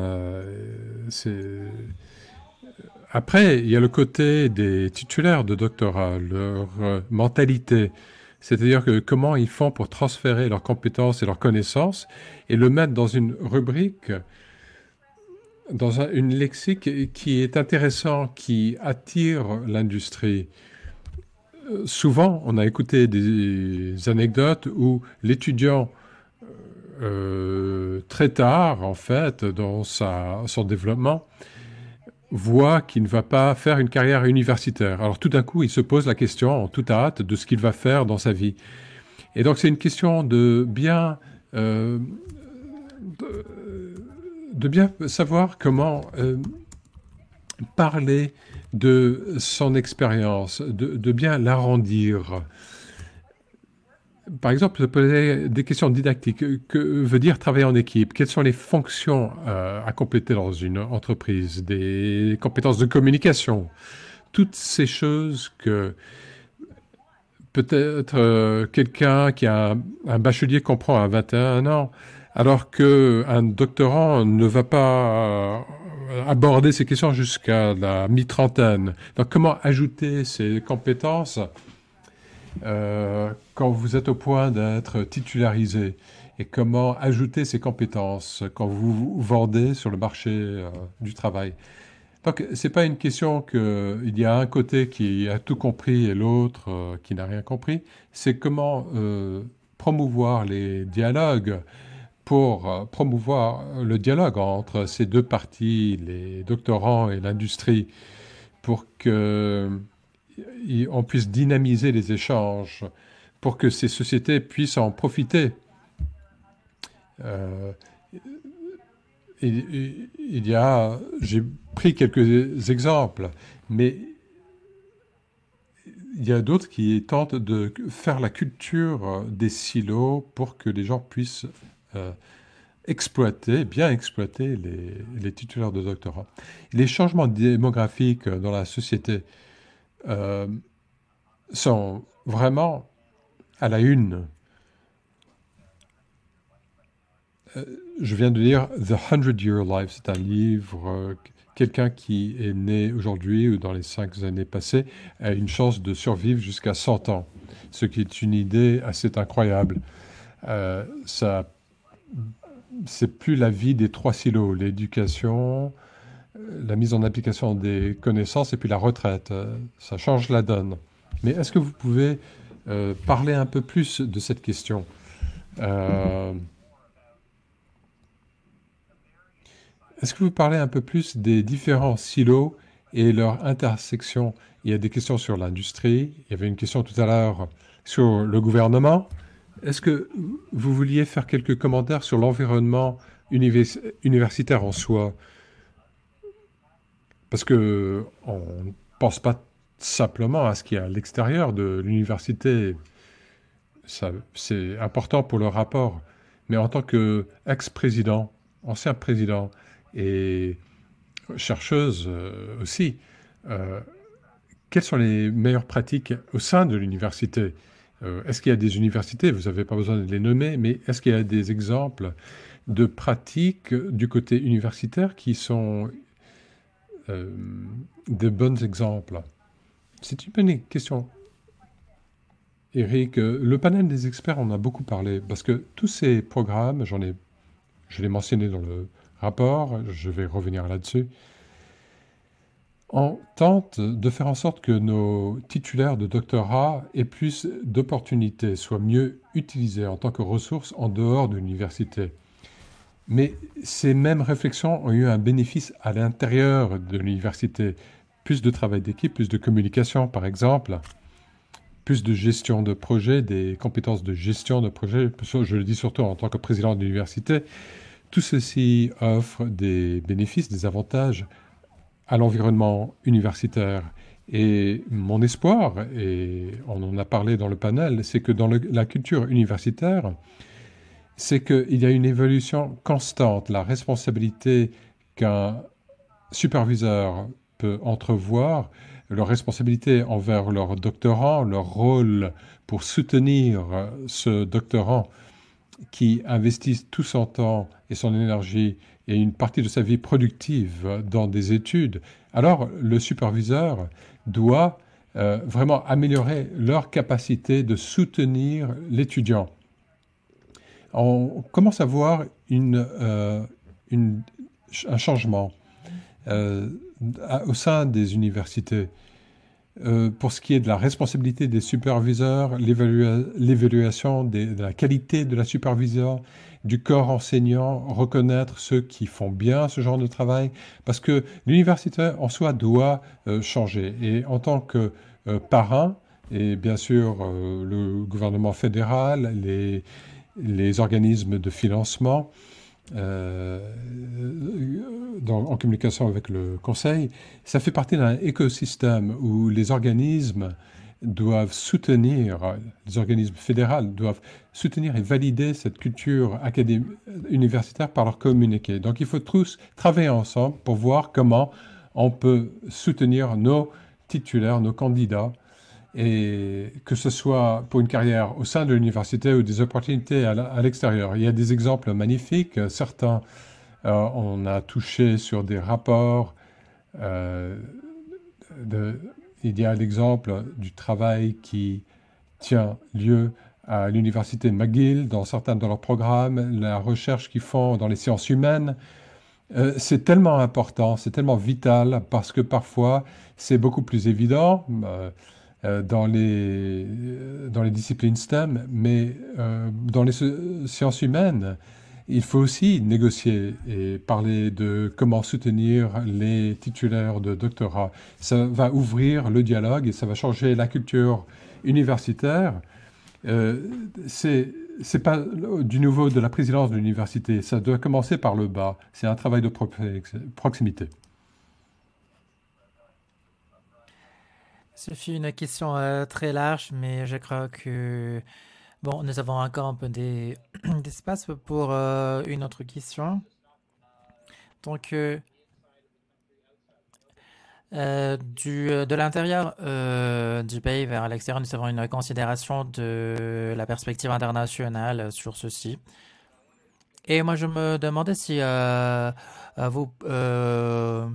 c'est après, il y a le côté des titulaires de doctorat, leur euh, mentalité, c'est-à-dire comment ils font pour transférer leurs compétences et leurs connaissances et le mettre dans une rubrique, dans un, une lexique qui est intéressant, qui attire l'industrie. Euh, souvent, on a écouté des anecdotes où l'étudiant euh, très tard, en fait, dans son développement, voit qu'il ne va pas faire une carrière universitaire. Alors tout d'un coup, il se pose la question en toute hâte de ce qu'il va faire dans sa vie. Et donc c'est une question de bien, euh, de, bien savoir comment euh, parler de son expérience, de, bien l'arrondir, par exemple, de poser des questions didactiques. Que veut dire travailler en équipe Quelles sont les fonctions euh, à compléter dans une entreprise Des compétences de communication Toutes ces choses que peut-être euh, quelqu'un qui a un, bachelier comprend à 21 ans, alors qu'un doctorant ne va pas euh, aborder ces questions jusqu'à la mi-trentaine. Donc comment ajouter ces compétences euh, quand vous êtes au point d'être titularisé et comment ajouter ces compétences quand vous, vendez sur le marché euh, du travail. Donc, ce n'est pas une question qu'il y a un côté qui a tout compris et l'autre euh, qui n'a rien compris. C'est comment promouvoir les dialogues pour promouvoir le dialogue entre ces deux parties, les doctorants et l'industrie, pour que on puisse dynamiser les échanges pour que ces sociétés puissent en profiter. Euh, j'ai pris quelques exemples, mais il y a d'autres qui tentent de faire la culture des silos pour que les gens puissent euh, exploiter, bien exploiter les, les, titulaires de doctorat. Les changements démographiques dans la société euh, sont vraiment à la une. Euh, je viens de lire The Hundred Year Life, c'est un livre, euh, quelqu'un qui est né aujourd'hui ou dans les cinq années passées a une chance de survivre jusqu'à 100 ans, ce qui est une idée assez incroyable. ça, c'est plus la vie des trois silos, l'éducation, la mise en application des connaissances et puis la retraite. Euh, ça change la donne. Mais est-ce que vous pouvez euh, parler un peu plus de cette question euh, Est-ce que vous parlez un peu plus des différents silos et leur intersection Il y a des questions sur l'industrie, il y avait une question tout à l'heure sur le gouvernement. Est-ce que vous vouliez faire quelques commentaires sur l'environnement universitaire en soi parce que on ne pense pas simplement à ce y a à l'extérieur de l'université. C'est important pour le rapport. Mais en tant qu'ex-président, ancien président et chercheuse euh, aussi, euh, quelles sont les meilleures pratiques au sein de l'université euh, Est-ce qu'il y a des universités, vous n'avez pas besoin de les nommer, mais est-ce qu'il y a des exemples de pratiques du côté universitaire qui sont euh, des bons exemples C'est une bonne question. Éric, euh, le panel des experts, on a beaucoup parlé, parce que tous ces programmes, j'en je l'ai mentionné dans le rapport, je vais revenir là-dessus, on tente de faire en sorte que nos titulaires de doctorat aient plus d'opportunités, soient mieux utilisés en tant que ressources en dehors de l'université. Mais ces mêmes réflexions ont eu un bénéfice à l'intérieur de l'université. Plus de travail d'équipe, plus de communication, par exemple, plus de gestion de projet, des compétences de gestion de projet. Je le dis surtout en tant que président de l'université. Tout ceci offre des bénéfices, des avantages à l'environnement universitaire. Et mon espoir, et on en a parlé dans le panel, c'est que dans la culture universitaire, c'est qu'il y a une évolution constante. La responsabilité qu'un superviseur peut entrevoir, leur responsabilité envers leur doctorant, leur rôle pour soutenir ce doctorant qui investit tout son temps et son énergie et une partie de sa vie productive dans des études, alors le superviseur doit euh, vraiment améliorer leur capacité de soutenir l'étudiant on commence à voir euh, un changement euh, au sein des universités. Euh, pour ce qui est de la responsabilité des superviseurs, l'évaluation de la qualité de la superviseur, du corps enseignant, reconnaître ceux qui font bien ce genre de travail, parce que l'université en soi doit changer. Et en tant que parrain, et bien sûr le gouvernement fédéral, les, les organismes de financement, euh, en communication avec le Conseil, ça fait partie d'un écosystème où les organismes doivent soutenir, les organismes fédéraux doivent soutenir et valider cette culture universitaire par leur communiqué. Donc il faut tous travailler ensemble pour voir comment on peut soutenir nos titulaires, nos candidats et que ce soit pour une carrière au sein de l'université ou des opportunités à l'extérieur. Il y a des exemples magnifiques. Certains, euh, on a touché sur des rapports. Euh, de, il y a l'exemple du travail qui tient lieu à l'université McGill, dans certains de leurs programmes, la recherche qu'ils font dans les sciences humaines. Euh, c'est tellement important, c'est tellement vital, parce que parfois, c'est beaucoup plus évident. Euh, dans les, euh, dans les disciplines STEM, mais euh, dans les sciences humaines, il faut aussi négocier et parler de comment soutenir les titulaires de doctorat. Ça va ouvrir le dialogue et ça va changer la culture universitaire. Ce n'est c'est pas du nouveau de la présidence de l'université. Ça doit commencer par le bas. C'est un travail de proximité. Ce une question euh, très large, mais je crois que bon, nous avons encore un peu d'espace *clears throat* pour euh, une autre question. Donc, euh, du, de l'intérieur du pays vers l'extérieur, nous avons une considération de la perspective internationale sur ceci. Et moi, je me demandais si vous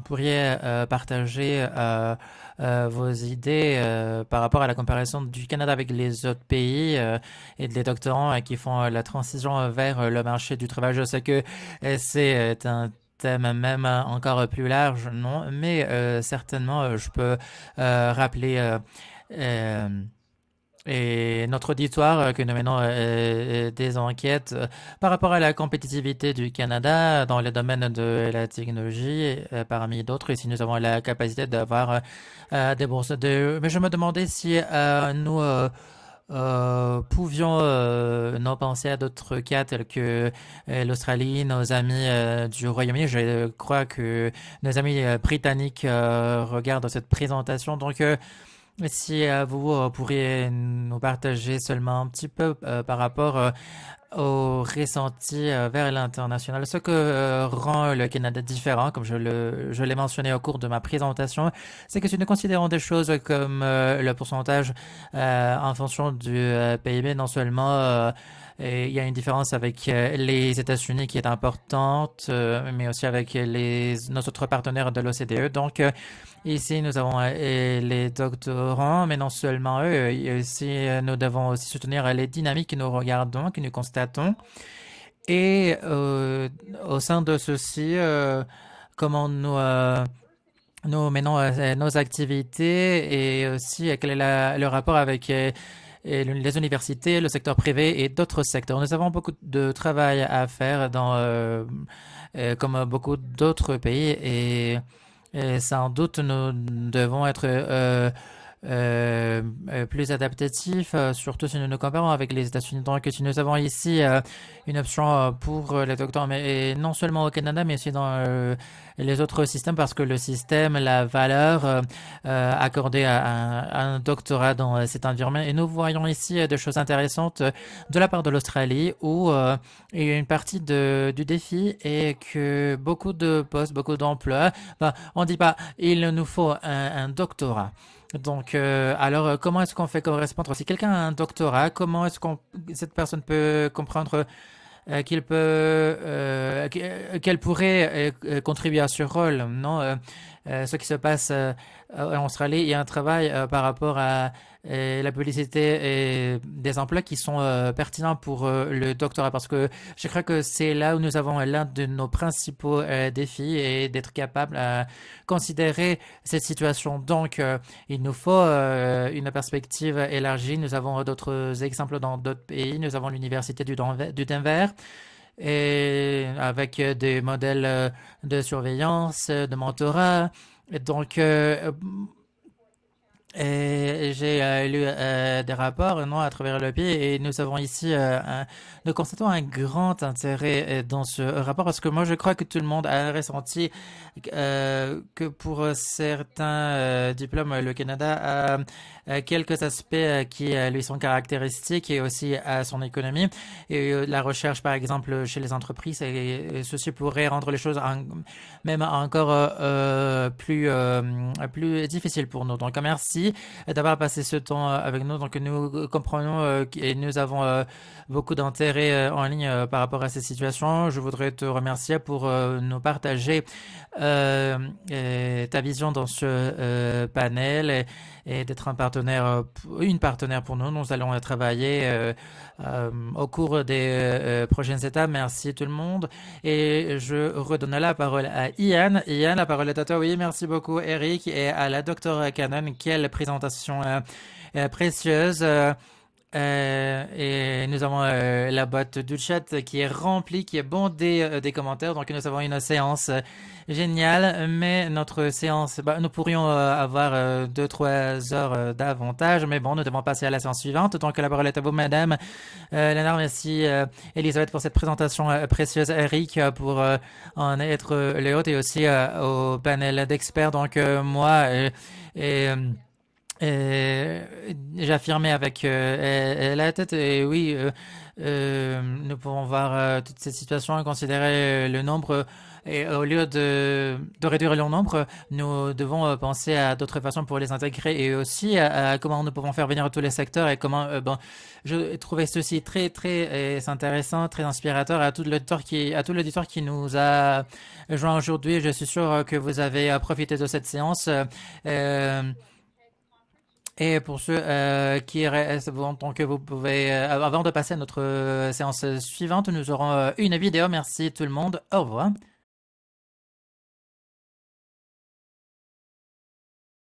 pourriez partager euh, vos idées euh, par rapport à la comparaison du Canada avec les autres pays euh, et des doctorants qui font la transition vers le marché du travail. Je sais que c'est un thème même encore plus large, non, mais certainement je peux rappeler et notre auditoire que nous menons des enquêtes euh, par rapport à la compétitivité du Canada dans le domaine de la technologie, euh, parmi d'autres, si nous avons la capacité d'avoir euh, des bourses de... Mais je me demandais si nous pouvions non penser à d'autres cas tels que l'Australie, nos amis du Royaume-Uni. Je crois que nos amis britanniques regardent cette présentation. Donc, si euh, vous euh, pourriez nous partager seulement un petit peu euh, par rapport au ressenti vers l'international, ce que rend le Canada différent, comme je, je l'ai mentionné au cours de ma présentation, c'est que si nous considérons des choses comme le pourcentage en fonction du PIB, non seulement il y a une différence avec euh, les États-Unis qui est importante, euh, mais aussi avec les, nos autres partenaires de l'OCDE. Donc, euh, Ici, nous avons les doctorants, mais non seulement eux. Ici, nous devons aussi soutenir les dynamiques que nous regardons, que nous constatons. Et au sein de ceci, comment nous, menons nos activités et aussi quel est le rapport avec les universités, le secteur privé et d'autres secteurs. Nous avons beaucoup de travail à faire dans, euh, euh, comme beaucoup d'autres pays et, sans doute nous devons être euh, euh, euh, plus adaptatif, euh, surtout si nous nous comparons avec les États-Unis. Donc, si nous avons ici une option pour les docteurs, mais non seulement au Canada, mais aussi dans les autres systèmes, parce que le système, la valeur accordée à un, doctorat dans cet environnement. Et nous voyons ici des choses intéressantes de la part de l'Australie, où une partie du défi est que beaucoup de postes, beaucoup d'emplois, ben, on ne dit pas il nous faut un doctorat. Donc, euh, alors, euh, comment est-ce qu'on fait correspondre Si quelqu'un a un doctorat, comment est-ce qu'on cette personne peut comprendre euh, qu'il peut, qu'elle pourrait contribuer à ce rôle Non, euh, ce qui se passe euh, en Australie, il y a un travail euh, par rapport à la publicité et des emplois qui sont pertinents pour le doctorat parce que je crois que c'est là où nous avons l'un de nos principaux défis et d'être capable à considérer cette situation. Donc, il nous faut une perspective élargie. Nous avons d'autres exemples dans d'autres pays. Nous avons l'université du Denver et avec euh, des modèles euh, de surveillance, euh, de mentorat. Et donc, j'ai lu des rapports non, à travers le pays et nous avons ici, nous constatons un grand intérêt dans ce rapport parce que moi je crois que tout le monde a ressenti que pour certains diplômes, le Canada a euh, quelques aspects euh, qui euh, lui sont caractéristiques et aussi à son économie. Et la recherche, par exemple, chez les entreprises, et, ceci pourrait rendre les choses même encore plus, plus difficiles pour nous. Donc, merci d'avoir passé ce temps avec nous. Donc, nous comprenons et nous avons beaucoup d'intérêt en ligne par rapport à ces situations. Je voudrais te remercier pour nous partager ta vision dans ce panel et, et d'être un partenaire partenaire, euh, une partenaire pour nous. Nous allons travailler euh, euh, au cours des prochaines étapes. Merci tout le monde. Et je redonne la parole à Ian. Ian, la parole est à toi. Oui, merci beaucoup Eric et à la docteur Cannon. Quelle présentation précieuse. Euh, et nous avons euh, la boîte du chat qui est remplie, qui est bondée euh, des commentaires. Donc nous avons une séance géniale, mais notre séance, bah, nous pourrions avoir deux, trois heures d'avantage, mais bon, nous devons passer à la séance suivante. Donc la parole est à vous, Madame Lénard. Merci Elisabeth pour cette présentation précieuse, Eric pour en être le hôte et aussi au panel d'experts. Donc moi et euh, j'affirmais avec euh, la tête, et oui, euh, nous pouvons voir toute cette situation et considérer le nombre. Et au lieu de, réduire le nombre, nous devons penser à d'autres façons pour les intégrer et aussi à, comment nous pouvons faire venir tous les secteurs et comment. bon, je trouvais ceci très très intéressant, très inspirateur à tout l'auditeur qui à tout qui nous a joint aujourd'hui. Je suis sûr que vous avez profité de cette séance. Et pour ceux euh, qui restent, tant que vous pouvez, euh, avant de passer à notre euh, séance suivante, nous aurons une vidéo. Merci tout le monde. Au revoir.